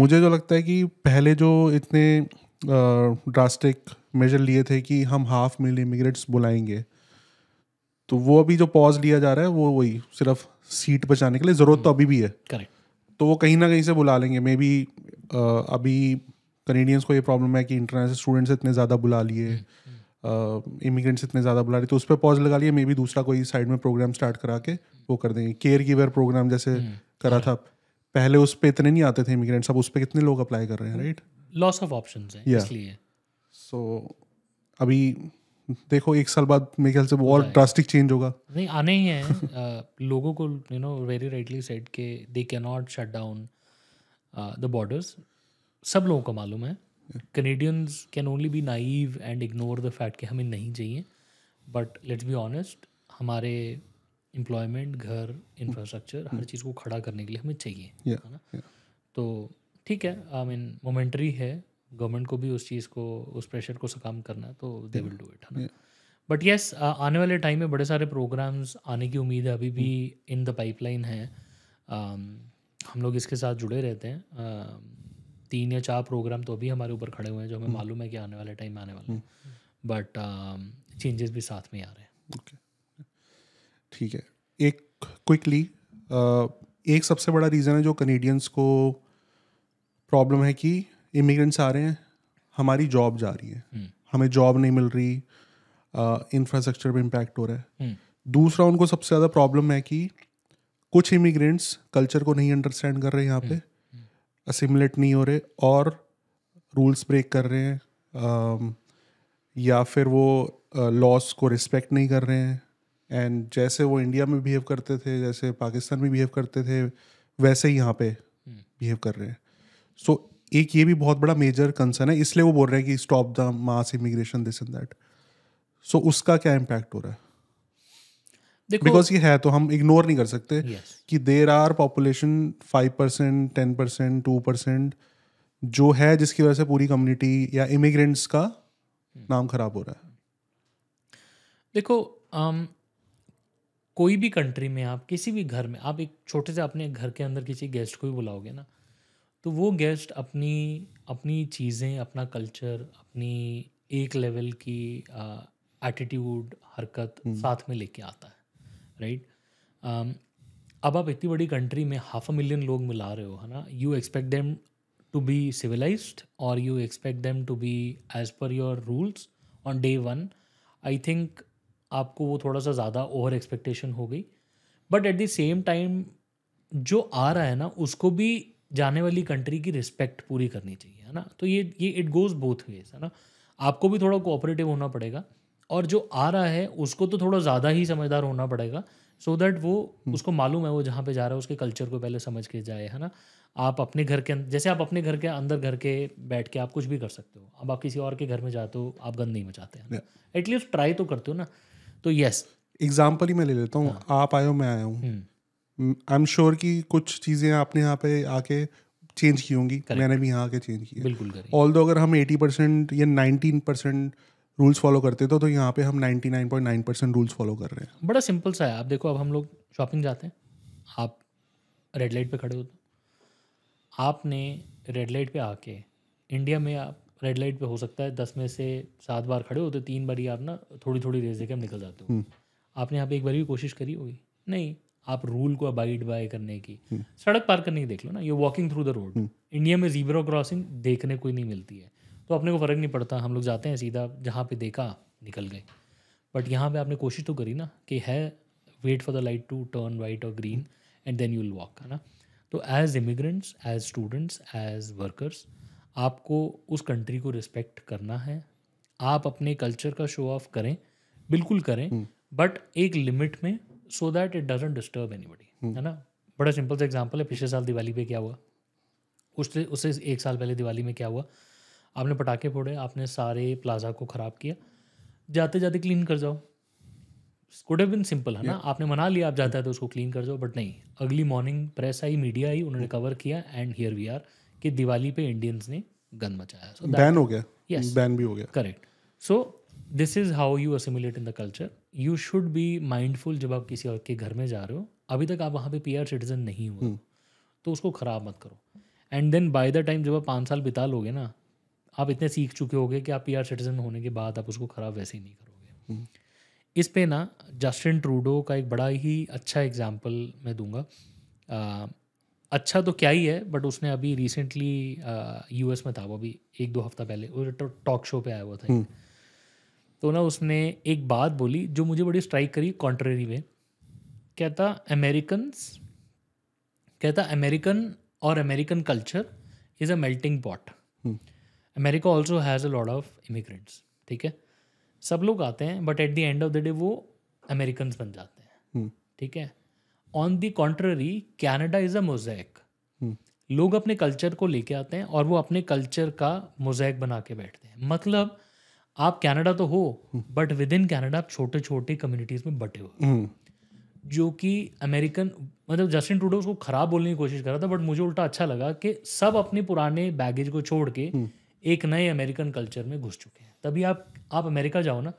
मुझे जो लगता है कि पहले जो इतने ड्रास्टिक मेजर लिए थे कि हम हाफ मिलियन इमिग्रेट्स बुलाएंगे तो वो अभी जो पॉज लिया जा रहा है वो वही सिर्फ सीट बचाने के लिए ज़रूरत तो अभी भी है करेक्ट तो वो कहीं ना कहीं से बुला लेंगे मे बी अभी कनेडियंस को ये प्रॉब्लम है कि इंटरनेशनल स्टूडेंट्स इतने ज़्यादा बुला लिए इमिग्रेंट्स हम्म, इतने ज़्यादा बुला लिए तो उस पर पॉज लगा लिए मे बी दूसरा कोई साइड में प्रोग्राम स्टार्ट करा के वो कर देंगे केयर गिवर प्रोग्राम जैसे हम्म। करा था पहले उस पर इतने नहीं आते थे इमिग्रेंट्स अब उस पर कितने लोग अप्लाई कर रहे हैं राइट लॉस ऑफ ऑप्शन है इसलिए सो अभी देखो एक साल बाद मेरे ख्याल से वो और ड्रास्टिक चेंज होगा नहीं आने ही हैं लोगों को you know very rightly said के they can not shut down the borders सब लोगों को मालूम है Canadians can only be naive and ignore the fact कि हमें नहीं चाहिए बट लेट्स बी ऑनेस्ट हमारे एम्प्लॉयमेंट घर इंफ्रास्ट्रक्चर hmm. हर hmm. चीज़ को खड़ा करने के लिए हमें चाहिए yeah, है ना yeah. तो ठीक है आई मीन मोमेंट्री है गवर्नमेंट को भी उस चीज़ को उस प्रेशर को सकाम करना तो दे विल डू इट है ना बट येस yes, आने वाले टाइम में बड़े सारे प्रोग्राम्स आने की उम्मीद है अभी भी इन द पाइपलाइन है हम लोग इसके साथ जुड़े रहते हैं तीन या चार प्रोग्राम तो अभी हमारे ऊपर खड़े हुए हैं जो हमें hmm. मालूम है कि आने वाले टाइम में आने वाले हैं बट चेंजेस भी साथ में आ रहे हैं okay. ठीक है एक क्विकली एक सबसे बड़ा रीज़न है जो कनेडियंस को प्रॉब्लम है कि इमिग्रेंट्स आ रहे हैं हमारी जॉब जा रही है हम्म। हमें जॉब नहीं मिल रही इंफ्रास्ट्रक्चर पे इम्पैक्ट हो रहा है हम्म। दूसरा उनको सबसे ज़्यादा प्रॉब्लम है कि कुछ इमिग्रेंट्स कल्चर को नहीं अंडरस्टैंड कर रहे हैं यहाँ पे असिमुलेट हम्म। नहीं हो रहे और रूल्स ब्रेक कर रहे हैं या फिर वो लॉस को रिस्पेक्ट नहीं कर रहे हैं एंड जैसे वो इंडिया में बिहेव करते थे जैसे पाकिस्तान में बिहेव करते थे वैसे ही यहाँ पे बिहेव hmm. कर रहे हैं सो so, एक ये भी बहुत बड़ा मेजर कंसर्न है इसलिए वो बोल रहे हैं कि stop the mass immigration this and that so उसका क्या इम्पैक्ट हो रहा है बिकॉज ये है तो हम इग्नोर नहीं कर सकते yes. कि there are population five percent ten percent two percent जो है जिसकी वजह से पूरी कम्युनिटी या इमिग्रेंट्स का hmm. नाम खराब हो रहा है देखो um, कोई भी कंट्री में आप किसी भी घर में आप एक छोटे से अपने घर के अंदर किसी गेस्ट को भी बुलाओगे ना तो वो गेस्ट अपनी अपनी चीज़ें अपना कल्चर अपनी एक लेवल की एटीट्यूड हरकत हम्म। साथ में लेके आता है राइट अब आप इतनी बड़ी कंट्री में हाफ अ मिलियन लोग मिला रहे हो है ना you expect them to be civilise और you expect them to be as per your rules on day one I think आपको वो थोड़ा सा ज़्यादा ओवर एक्सपेक्टेशन हो गई but at the same time जो आ रहा है ना उसको भी जाने वाली कंट्री की रिस्पेक्ट पूरी करनी चाहिए है ना तो ये ये इट गोज़ बोथ वेज है ना आपको भी थोड़ा कोऑपरेटिव होना पड़ेगा और जो आ रहा है उसको तो थोड़ा ज़्यादा ही समझदार होना पड़ेगा सो so दैट वो हम्म। उसको मालूम है वो जहाँ पे जा रहा है उसके कल्चर को पहले समझ के जाए है ना आप अपने घर के अं-, जैसे आप अपने घर के अंदर घर के बैठ के आप कुछ भी कर सकते हो अब आप किसी और के घर में जाते हो आप गंद नहीं मचाते हैं एटलीस्ट ट्राई तो करते हो ना तो यस एग्जाम्पल ही मैं ले लेता हूँ हाँ. आप आयो मैं आया हूँ आई एम श्योर कि कुछ चीज़ें आपने यहाँ पे आके चेंज की होंगी मैंने भी यहाँ आके चेंज की बिल्कुल ऑल दो अगर हम एटी परसेंट या नाइनटीन परसेंट रूल्स फॉलो करते थे तो, तो यहाँ पे हम nine point nine percent rules follow कर रहे हैं बड़ा सिंपल सा है आप देखो अब हम लोग शॉपिंग जाते हैं आप रेड लाइट पे खड़े होते तो। आपने रेड लाइट पे आके इंडिया में आप रेड लाइट पे हो सकता है दस में से सात बार खड़े हो तो तीन बार ही आप ना थोड़ी थोड़ी देर देखे हम निकल जाते हो आपने यहाँ पे एक बार भी कोशिश करी होगी नहीं आप रूल को अबाइड बाय करने की सड़क पार करने की देख लो ना ये walking through the road India में जीब्रो क्रॉसिंग देखने को ही नहीं मिलती है तो अपने को फ़र्क नहीं पड़ता हम लोग जाते हैं सीधा जहाँ पे देखा निकल गए बट यहाँ पे आपने कोशिश तो करी ना कि है wait for the light to turn white और green and then you will walk है ना तो as immigrants as students as workers आपको उस कंट्री को रिस्पेक्ट करना है आप अपने कल्चर का शो ऑफ करें बिल्कुल करें बट हम्म। एक लिमिट में so that it doesn't disturb anybody है ना बड़ा सिंपल सा एग्जांपल है पिछले साल दिवाली पे क्या हुआ उससे उससे एक साल पहले दिवाली में क्या हुआ आपने पटाखे फोड़े आपने सारे प्लाजा को ख़राब किया जाते जाते क्लीन कर जाओ कुड बिन सिंपल है ना आपने मना लिया आप जाते हैं तो उसको क्लीन कर जाओ बट नहीं अगली मॉर्निंग प्रेस आई मीडिया आई उन्होंने कवर किया एंड हियर वी आर कि दिवाली पे इंडियंस ने गन मचाया सो बैन हो गया यस बैन भी हो गया correct so this is how you assimilate in the culture you should be mindful जब आप किसी और के घर में जा रहे हो अभी तक आप वहाँ पे पी सिटीजन नहीं हुए हम्म। तो उसको ख़राब मत करो and then by the time जब आप पाँच साल बिता लोगे ना आप इतने सीख चुके होगे कि आप पी सिटीजन होने के बाद आप उसको ख़राब वैसे ही नहीं करोगे हम्म। इस पे ना जस्टिन ट्रूडो का एक बड़ा ही अच्छा एग्जाम्पल मैं दूंगा अच्छा तो क्या ही है बट उसने अभी रिसेंटली यूएस uh, में था वो अभी एक दो हफ्ता पहले टॉक शो तो पे आया हुआ था हम्म। तो ना उसने एक बात बोली जो मुझे बड़ी स्ट्राइक करी कॉन्ट्रेरी में कहता अमेरिकन कहता अमेरिकन और American culture is a melting pot America also has a lot of immigrants ठीक है सब लोग आते हैं but at the end of the day वो अमेरिकन बन जाते हैं हम्म। ठीक है on the contrary Canada is a mosaic लोग अपने कल्चर को लेके आते हैं और वो अपने कल्चर का मोजैक बना के बैठते हैं मतलब आप कनाडा तो हो बट विद इन कैनेडा आप छोटे छोटे कम्युनिटीज में बटे हो hmm. जो कि अमेरिकन मतलब जस्टिन टूडो उसको खराब बोलने की कोशिश कर रहा था बट मुझे उल्टा अच्छा लगा कि सब अपने पुराने बैगेज को छोड़ के hmm. एक नए अमेरिकन कल्चर में घुस चुके हैं तभी आप आप अमेरिका जाओ ना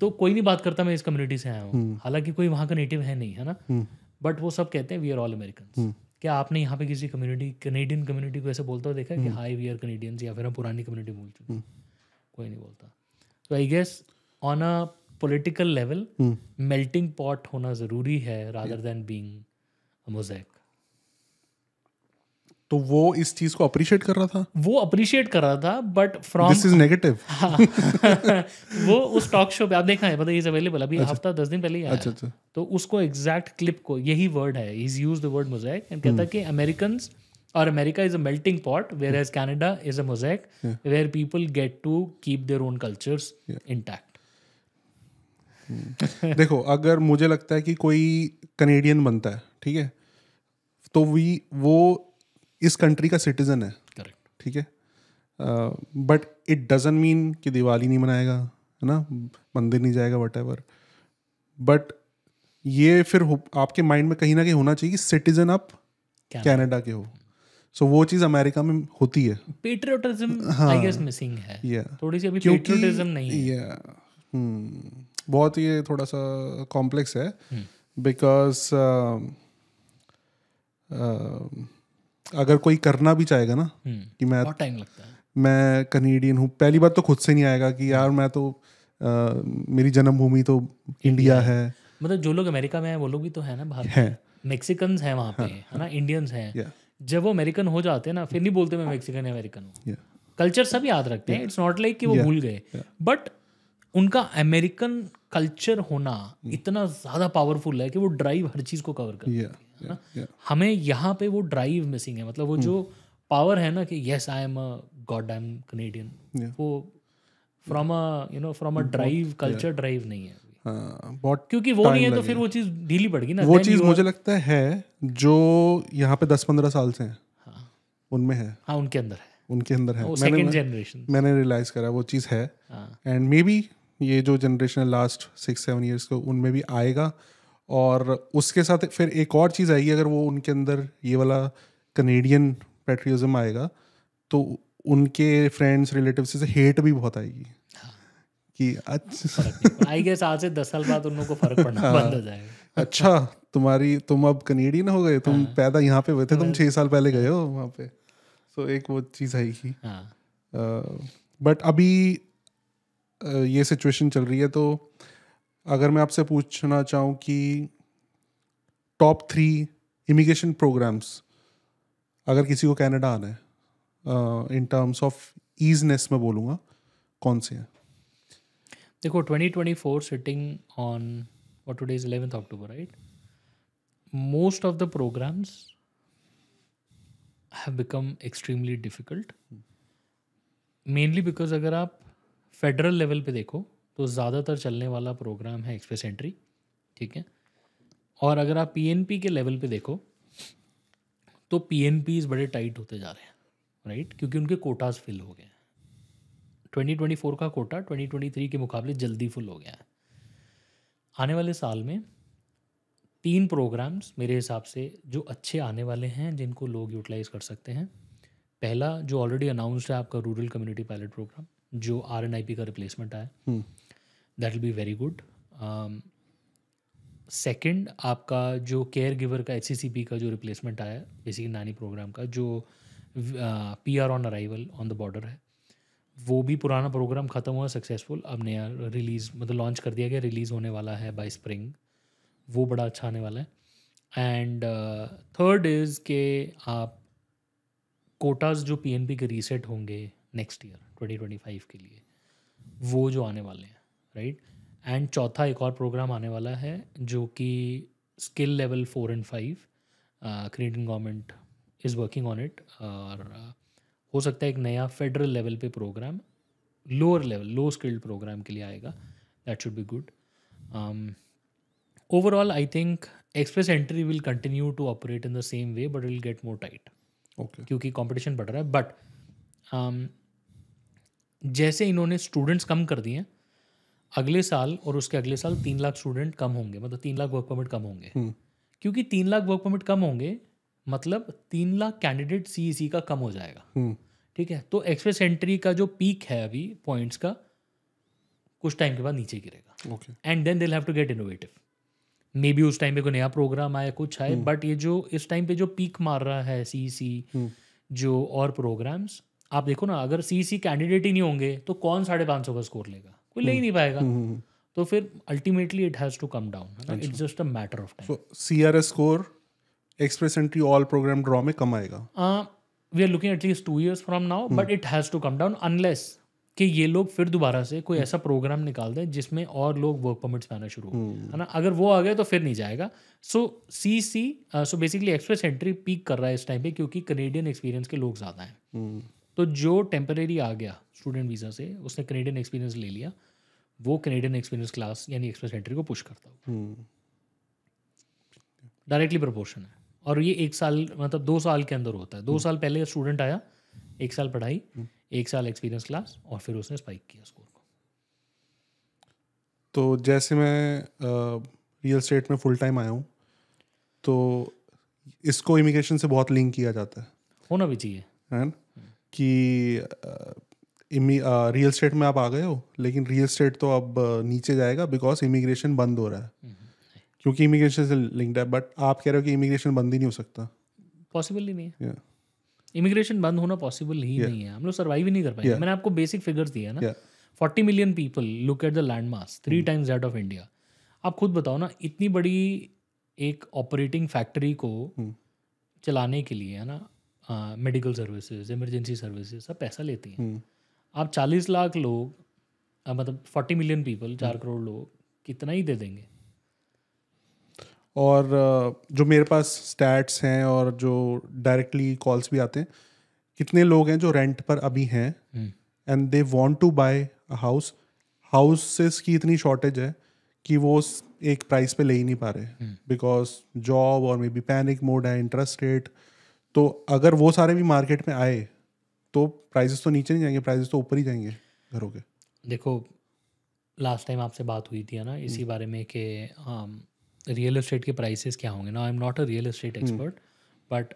तो कोई नहीं बात करता मैं इस कम्युनिटी से आया हूँ hmm. हालांकि कोई वहाँ का नेटिव है नहीं है ना बट वो सब कहते हैं वी आर ऑल अमेरिकन क्या आपने यहाँ पे किसी कम्युनिटी कनेडियन कम्युनिटी को ऐसे बोलता हुआ देखा कि हाई वी आर कनेडियंस या फिर हम पुरानी कम्युनिटी बोल चुके hmm. कोई नहीं बोलता तो I guess on a political level melting pot होना ज़रूरी है रादर देन बींग मोजैक तो वो इस चीज को अप्रिशिएट कर रहा था वो अप्रिशिएट कर रहा था but from this is negative वो उस टॉक शो पे आप देखा है मतलब इज अवेलेबल अभी अच्छा, हफ्ता दस दिन पहले ही अच्छा अच्छा तो उसको एग्जैक्ट क्लिप को यही वर्ड है is use the word mosaic and कहता हम्म। कि अमेरिकन और America is a melting pot whereas Canada is a mosaic where people get to keep their own cultures intact देखो अगर मुझे लगता है कि कोई कनेडियन बनता है ठीक है तो वी वो इस कंट्री का सिटीजन है करेक्ट ठीक है बट इट डजेंट मीन कि दिवाली नहीं मनाएगा है ना मंदिर नहीं जाएगा वट एवर बट ये फिर आपके माइंड में कहीं ना कहीं होना चाहिए कि सिटीजन आप कैनेडा के हो सो so, वो चीज अमेरिका में होती है पेट्रियोटिज्म आई गेस मिसिंग है yeah. थोड़ी सी अभी पेट्रियोटिज्म नहीं है yeah. hmm. बहुत ये थोड़ा सा कॉम्प्लेक्स है बिकॉज hmm. Uh, uh, अगर कोई करना भी चाहेगा ना हम्म, कि मैं बहुत टाइम लगता है मैं कनेडियन हूँ पहली बार तो खुद से नहीं आएगा कि यार मैं तो आ, मेरी जन्मभूमि तो इंडिया है मतलब जो लोग अमेरिका में हैं वो लोग भी तो हाँ। है ना बाहर है मेक्सिकन है वहाँ पे है ना इंडियंस हैं जब वो अमेरिकन हो जाते हैं ना फिर नहीं बोलते मैं मेक्सिकन अमेरिकन हूँ कल्चर सब याद रखते हैं इट्स नॉट लाइक कि वो भूल गए बट उनका अमेरिकन कल्चर होना hmm। इतना ज़्यादा पावरफुल है कि वो ड्राइव हर चीज़ को कवर कर है ना हमें यहाँ पे वो ड्राइव मिसिंग है मतलब वो जो पावर hmm. है ना कि yes I am a god I am Canadian वो from a you know from a drive culture drive नहीं है बहुत हाँ, uh, क्योंकि वो नहीं है तो फिर वो चीज़ ढीली पड़ गई ना वो चीज़ मुझे लगता है जो यहाँ पे दस पंद्रह साल से हैं हाँ। उनमें है हाँ उनके अंदर है उनके अंदर है मैंने जनरेशन मैंने रियलाइज करा वो चीज़ है एंड मे बी ये जो जनरेशन है लास्ट सिक्स सेवन ईयर्स को उनमें भी आएगा और उसके साथ फिर एक और चीज़ आएगी अगर वो उनके अंदर ये वाला कनेडियन पेट्रियज़म आएगा तो उनके फ्रेंड्स रिलेटिव से हेट भी बहुत आएगी कि अच्छा आई गेस आज से दस साल बाद उन को फर्क पड़ना हाँ। बंद हो जाएगा अच्छा तुम्हारी तुम अब कनेडियन हो गए तुम हाँ। पैदा यहाँ पे हुए थे तुम छः साल पहले गए हो वहाँ पे सो एक वो चीज़ आएगी बट हाँ। अभी ये सिचुएशन चल रही है तो अगर मैं आपसे पूछना चाहूँ कि टॉप थ्री इमिग्रेशन प्रोग्राम्स अगर किसी को कनाडा आना है इन टर्म्स ऑफ ईजनेस में बोलूँगा कौन से हैं देखो 2024 sitting on what today is 11th October right most of the programs have become extremely difficult mainly because अगर आप फेडरल लेवल पे देखो तो ज़्यादातर चलने वाला प्रोग्राम है एक्सप्रेस एंट्री ठीक है और अगर आप पी के लेवल पे देखो तो पी बड़े टाइट होते जा रहे हैं राइट क्योंकि उनके कोटास फिल हो गए हैं 2024 का कोटा 2023 के मुकाबले जल्दी फुल हो गया है आने वाले साल में तीन प्रोग्राम्स मेरे हिसाब से जो अच्छे आने वाले हैं जिनको लोग यूटिलाइज कर सकते हैं पहला जो ऑलरेडी अनाउंस्ड है आपका रूरल कम्युनिटी पायलट प्रोग्राम जो आर एन आई पी का रिप्लेसमेंट आया hmm. That will be very good second आपका जो केयर गिवर का एच का जो रिप्लेसमेंट आया बेसिकली नानी प्रोग्राम का जो P R on arrival on the border है वो भी पुराना प्रोग्राम ख़त्म हुआ सक्सेसफुल अब नया रिलीज़ मतलब लॉन्च कर दिया गया रिलीज़ होने वाला है बाई स्प्रिंग वो बड़ा अच्छा आने वाला है एंड थर्ड इज़ के आप कोटाज़ जो पी के रीसेट होंगे नेक्स्ट ईयर फाइव के लिए वो जो आने वाले हैं राइट एंड चौथा एक और प्रोग्राम आने वाला है जो कि skill level four and five Canadian government is working on it और uh, हो सकता है एक नया फेडरल लेवल पे program lower level low skilled program के लिए आएगा that should be good overall I think express entry will continue to operate in the same way but will get more tight okay क्योंकि competition बढ़ रहा है but um, जैसे इन्होंने students कम कर दिए हैं अगले साल और उसके अगले साल तीन लाख स्टूडेंट कम होंगे मतलब तीन लाख वर्क परमिट कम होंगे हम्म। क्योंकि तीन लाख वर्क परमिट कम होंगे मतलब तीन लाख कैंडिडेट सी सी का कम हो जाएगा हम्म। ठीक है तो एक्सप्रेस एंट्री का जो पीक है अभी पॉइंट्स का कुछ टाइम के बाद नीचे गिरेगा and then they'll have to get innovative maybe उस टाइम पे कोई नया प्रोग्राम आया कुछ आए बट हम्म। ये जो इस टाइम पे जो पीक मार रहा है सी सी e जो और प्रोग्राम्स आप देखो ना अगर सी सी कैंडिडेट ही नहीं होंगे तो कौन साढ़े पाँच सौ का स्कोर लेगा कोई ले ही हम्म, नहीं पाएगा हम्म, हम्म, तो फिर ultimately it has to come down it's just a matter of time C R S score express entry all program draw में कम आएगा we are looking at least two years from now but it has to come down unless कि ये लोग फिर दोबारा से कोई ऐसा प्रोग्राम निकाल दें जिसमें और लोग वर्क परमिट्स आना शुरू हो है ना अगर वो आ गए तो फिर नहीं जाएगा so see see so basically express entry peak कर रहा है इस टाइम पे क्योंकि कनेडियन एक्सपीरियंस के लोग ज़्यादा हैं तो जो टेम्परेरी आ गया स्टूडेंट वीज़ा से उसने कनेडियन एक्सपीरियंस ले लिया वो कनेडियन एक्सपीरियंस क्लास यानी एक्सप्रेस एंट्री को पुश करता हूँ डायरेक्टली प्रपोर्शन है और ये एक साल मतलब दो साल के अंदर होता है दो हम्म। साल पहले स्टूडेंट आया एक साल पढ़ाई हम्म। एक साल एक्सपीरियंस क्लास और फिर उसने स्पाइक किया स्कोर को तो जैसे मैं रियल स्टेट में फुल टाइम आया हूँ तो इसको इमिग्रेशन से बहुत लिंक किया जाता है होना भी चाहिए है हम्म। कि रियल स्टेट में आप आ गए हो लेकिन रियल स्टेट तो अब नीचे जाएगा बिकॉज इमिग्रेशन बंद हो रहा है हम्म, हम्म, क्योंकि इमिग्रेशन से लिंक्ड है बट आप कह रहे हो कि इमिग्रेशन बंद ही नहीं हो सकता पॉसिबल ही नहीं है इमिग्रेशन बंद होना पॉसिबल ही नहीं है हम लोग सर्वाइव ही नहीं कर पाएंगे मैंने आपको बेसिक फिगर्स दिया ना forty million people look at the land mass three times that of India आप खुद बताओ ना इतनी बड़ी एक ऑपरेटिंग फैक्ट्री को hmm. चलाने के लिए है ना मेडिकल सर्विसेज इमरजेंसी सर्विसेज सब पैसा लेती हैं हम्म। आप चालीस लाख लोग मतलब फोर्टी मिलियन पीपल चार हम्म। करोड़ लोग कितना ही दे देंगे और जो मेरे पास स्टैट्स हैं और जो डायरेक्टली कॉल्स भी आते हैं कितने लोग हैं जो रेंट पर अभी हैं and they want to buy house houses की इतनी शॉर्टेज है कि वो एक प्राइस पे ले ही नहीं पा रहे बिकॉज हम्म। जॉब और मे बी पैनिक मोड है इंटरेस्ट रेट तो अगर वो सारे भी मार्केट में आए तो प्राइजेस तो नीचे नहीं जाएंगे प्राइजेस तो ऊपर ही जाएंगे घरों के देखो लास्ट टाइम आपसे बात हुई थी ना हम्म। इसी बारे में कि रियल um, इस्टेट के प्राइसेस क्या होंगे ना I am not a real estate expert but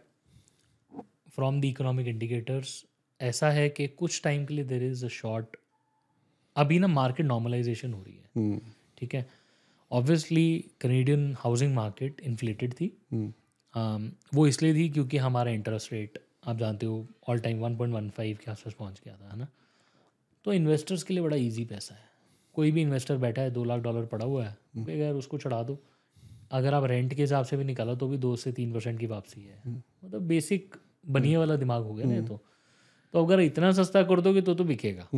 from the economic indicators ऐसा है कि कुछ टाइम के लिए देर इज़ अ शॉर्ट अभी ना मार्केट नॉर्मलाइजेशन हो रही है हम्म। ठीक है obviously Canadian housing market inflated थी हम्म। Um, वो इसलिए थी क्योंकि हमारा इंटरेस्ट रेट आप जानते हो all time one point one five के आसपास पहुंच गया था है ना तो इन्वेस्टर्स के लिए बड़ा इजी पैसा है कोई भी इन्वेस्टर बैठा है दो लाख डॉलर पड़ा हुआ है बगैर हम्म। उसको चढ़ा दो अगर आप रेंट के हिसाब से भी निकालो तो भी दो से तीन परसेंट की वापसी है हम्म। मतलब बेसिक बनिए हम्म। वाला दिमाग हो गया ना तो तो अगर इतना सस्ता कर दोगे तो तो बिकेगा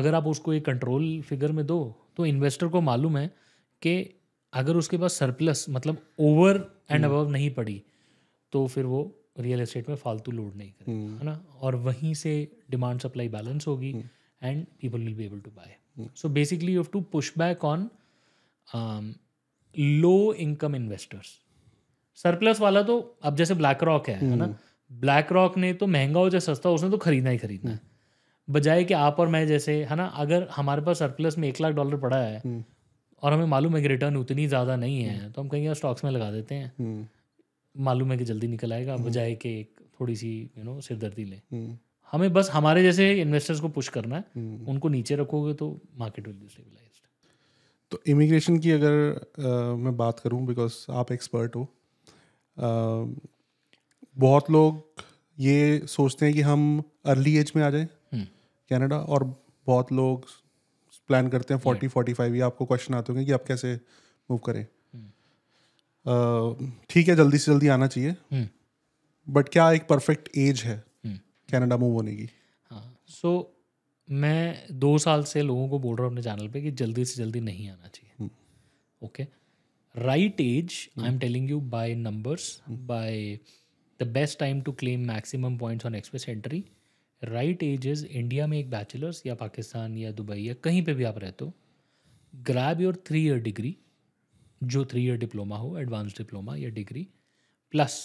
अगर आप उसको एक कंट्रोल फिगर में दो तो इन्वेस्टर को मालूम है कि अगर उसके पास सरप्लस मतलब ओवर एंड अबव नहीं पड़ी तो फिर वो रियल एस्टेट में फालतू लोड नहीं करेगा हम्म। है ना और वहीं से डिमांड सप्लाई बैलेंस होगी and people will be able to buy so basically you have to push back on low income investors surplus वाला तो अब जैसे ब्लैक रॉक है है ना ब्लैक हम्म। रॉक ने तो महंगा हो जाए सस्ता हो उसने तो खरीदना ही खरीदना है हम्म। बजाय कि आप और मैं जैसे है ना अगर हमारे पास सरप्लस में एक लाख डॉलर पड़ा है और हमें मालूम है कि रिटर्न उतनी ज़्यादा नहीं है हम्म। तो हम कहेंगे स्टॉक्स में लगा देते हैं हम्म। मालूम है कि जल्दी निकल आएगा हम्म। बजाय कि एक थोड़ी सी यू नो सिरदर्दी लें हमें बस हमारे जैसे इन्वेस्टर्स को पुश करना है उनको नीचे रखोगे तो मार्केट विल बी स्टेबलाइज तो इमिग्रेशन की अगर आ, मैं बात करूं बिकॉज आप एक्सपर्ट हो आ, बहुत लोग ये सोचते हैं कि हम अर्ली एज में आ जाए कनाडा और बहुत लोग प्लान करते हैं फोर्टी फोर्टी फाइव या आपको क्वेश्चन आते होंगे कि आप कैसे मूव करें hmm. ठीक है जल्दी से जल्दी आना चाहिए बट hmm. क्या एक परफेक्ट एज है कनाडा hmm. मूव होने की हाँ सो मैं दो साल से लोगों को बोल रहा हूँ अपने चैनल पे कि जल्दी से जल्दी नहीं आना चाहिए okay right as I am telling you by numbers by the best time to claim maximum points on express entry right as is India में एक बैचलर्स या पाकिस्तान या दुबई या कहीं पे भी आप रहते हो grab your three year degree जो थ्री ईयर डिप्लोमा हो एडवांस डिप्लोमा या degree plus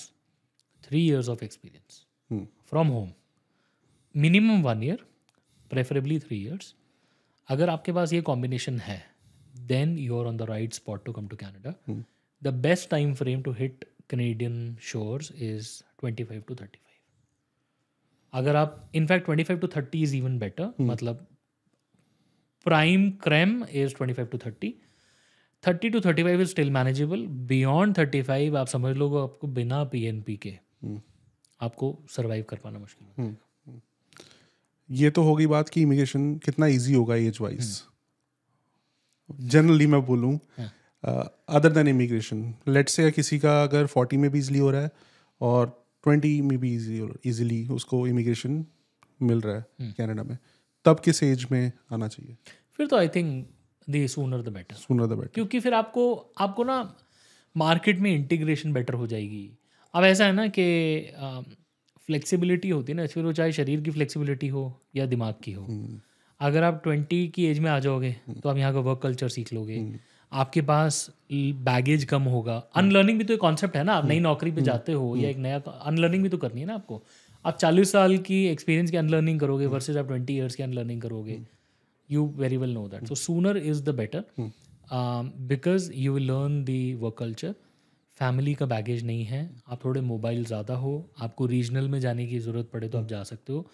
three years of experience from home minimum one year preferably three years अगर आपके पास ये कॉम्बिनेशन है then you are on the right spot to come to Canada the best time frame to hit Canadian shores is twenty five to thirty अगर आप in fact twenty five to thirty is even better मतलब prime cram is twenty five to thirty thirty to thirty five is still manageable beyond thirty five आप समझ लो आपको बिना P N P के hmm. आपको सर्वाइव कर पाना मुश्किल है hmm. ये तो होगी बात कि इमिग्रेशन कितना ईजी होगा एज वाइज जनरली मैं बोलूँ अदर देन इमिग्रेशन लेट से किसी का अगर फोर्टी में भी इजली हो रहा है और ट्वेंटी मे बी ईजिली उसको इमिग्रेशन मिल रहा है कैनेडा हम्म। में तब किस एज में आना चाहिए फिर तो I think the sooner the better sooner the better क्योंकि फिर आपको आपको ना मार्केट में इंटीग्रेशन बेटर हो जाएगी अब ऐसा है ना कि फ्लेक्सिबिलिटी होती है ना फिर वो चाहे शरीर की फ्लेक्सिबिलिटी हो या दिमाग की हो हम्म। अगर आप ट्वेंटी की एज में आ जाओगे हम्म। तो आप यहाँ का वर्क कल्चर सीख लोगे आपके पास बैगेज कम होगा अनलर्निंग भी तो एक कॉन्सेप्ट है ना आप नई हम्म, नौकरी पे हम्म, जाते हो या हम्म। एक नया अनलर्निंग भी तो करनी है ना आपको आप चालीस साल की एक्सपीरियंस की अनलर्निंग करोगे वर्सेज आप ट्वेंटी ईयर्स की अनलर्निंग करोगे you very well know that so sooner is the better because you will learn the work culture family का बैगेज नहीं है आप थोड़े मोबाइल ज़्यादा हो आपको रीजनल में जाने की ज़रूरत पड़े तो आप जा सकते हो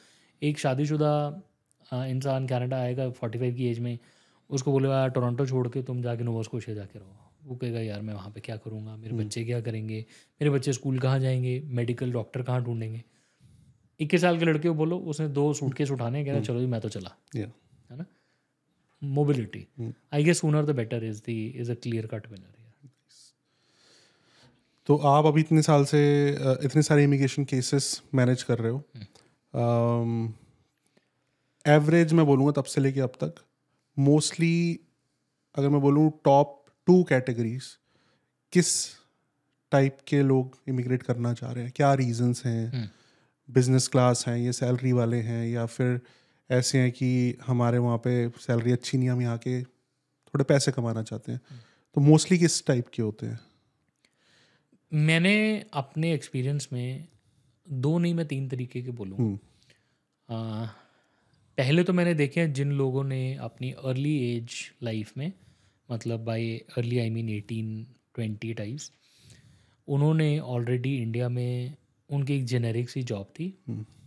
एक शादीशुदा uh, इंसान कनाडा आएगा फोर्टी फाइव की एज में उसको बोले यार टोरंटो छोड़ के तुम जाके नोवा स्कोशिया जाके रहो वो कहेगा यार मैं वहाँ पे क्या करूँगा मेरे हम्म। बच्चे क्या करेंगे मेरे बच्चे स्कूल कहाँ जाएंगे मेडिकल डॉक्टर कहाँ ढूंढेंगे इक्कीस साल के लड़के को बोलो उसने दो सूटकेस उठाने कहना हम्म। चलो जी मैं तो चला है ना mobility I guess sooner the better is the is a clear cut winner तो आप अभी इतने साल से इतने सारे इमिग्रेशन केसेस मैनेज कर रहे हो एवरेज हम्म। मैं बोलूँगा तब से लेके अब तक मोस्टली अगर मैं बोलूँ टॉप टू कैटेगरीज किस टाइप के लोग इमिग्रेट करना चाह रहे हैं क्या रीजंस हैं बिजनेस हम्म। क्लास हैं या सैलरी वाले हैं या फिर ऐसे हैं कि हमारे वहाँ पे सैलरी अच्छी नहीं हम यहाँ के थोड़े पैसे कमाना चाहते हैं हम्म। तो मोस्टली किस टाइप के होते हैं मैंने अपने एक्सपीरियंस में दो नहीं मैं तीन तरीके के बोलूँ हम्म। पहले तो मैंने देखे हैं जिन लोगों ने अपनी अर्ली एज लाइफ में मतलब by early I mean eighteen twenty types उन्होंने ऑलरेडी इंडिया में उनकी एक जेनेरिक सी जॉब थी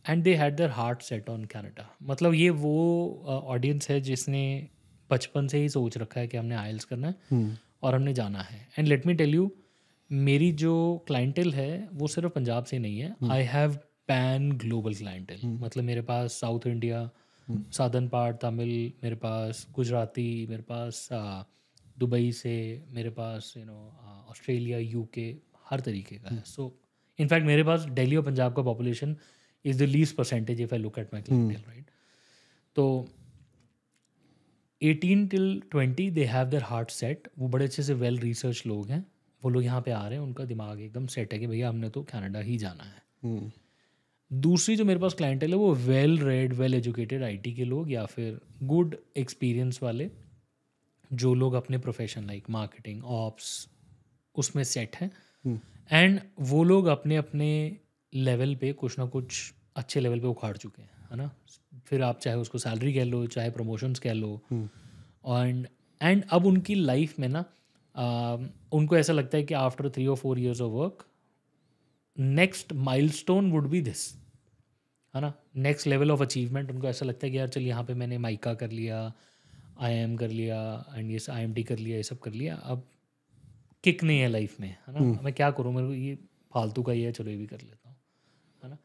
and they had their heart set on Canada मतलब ये वो ऑडियंस uh, है जिसने बचपन से ही सोच रखा है कि हमने आयल्स करना है हम्म। और हमने जाना है and let me tell you मेरी जो क्लाइंटल है वो सिर्फ पंजाब से नहीं है I have pan global clientele मतलब मेरे पास साउथ इंडिया साधन पाठ तमिल मेरे पास गुजराती मेरे पास दुबई से मेरे पास यू नो ऑस्ट्रेलिया यूके हर तरीके का है सो हम्म। इनफैक्ट मेरे पास दिल्ली और पंजाब का population is the least percentage if I look at my clinical right तो 18 till 20 they have their heart set वो बड़े अच्छे से वेल रिसर्च लोग हैं वो लोग यहाँ पे आ रहे हैं उनका दिमाग एकदम सेट है कि भैया हमने तो कनाडा ही जाना है hmm. दूसरी जो मेरे पास क्लाइंट है वो well read well educated IT के लोग या फिर गुड एक्सपीरियंस वाले जो लोग अपने प्रोफेशन लाइक मार्केटिंग ऑप्स उसमें सेट हैं एंड हम्म। वो लोग अपने अपने लेवल पे कुछ ना कुछ अच्छे लेवल पे उखाड़ चुके हैं है ना फिर आप चाहे उसको सैलरी कह लो चाहे प्रमोशंस कह लो एंड हम्म। एंड अब उनकी लाइफ में ना उनको ऐसा लगता है कि आफ्टर थ्री और four years of work next milestone would be this है ना नेक्स्ट लेवल ऑफ अचीवमेंट उनको ऐसा लगता है कि यार चल यहाँ पे मैंने माइका कर लिया आई एम कर लिया एंड ये आई एम टी कर लिया ये सब कर लिया अब किक नहीं है लाइफ में है ना hmm. मैं क्या करूँ मेरे को ये फालतू का ही है चलो ये भी कर लेता हूँ है ना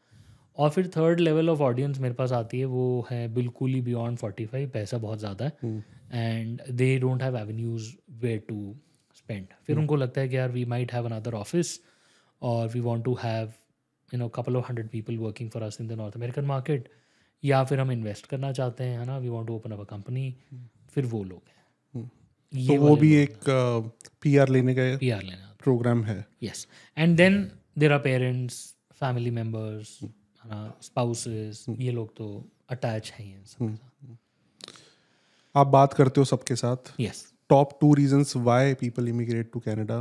और फिर थर्ड लेवल ऑफ ऑडियंस मेरे पास आती है वो है बिल्कुल ही बियॉन्ड फोर्टी फाइव पैसा बहुत ज़्यादा है and they don't have avenues way to spend फिर hmm. उनको लगता है कि यार we might have another office और we want to have you know couple of hundred people working for us in the North American market या फिर हम इन्वेस्ट करना चाहते हैं है ना we want to open up a company फिर वो लोग हैं hmm. ये तो वो भी एक पी आर लेने का पी आर लेना प्रोग्राम है yes and then there are parents family members है ना स्पाउसेस hmm. ये लोग तो अटैच हैं ये सब hmm. आप बात करते हो सबके साथ yes top two reasons why people immigrate to Canada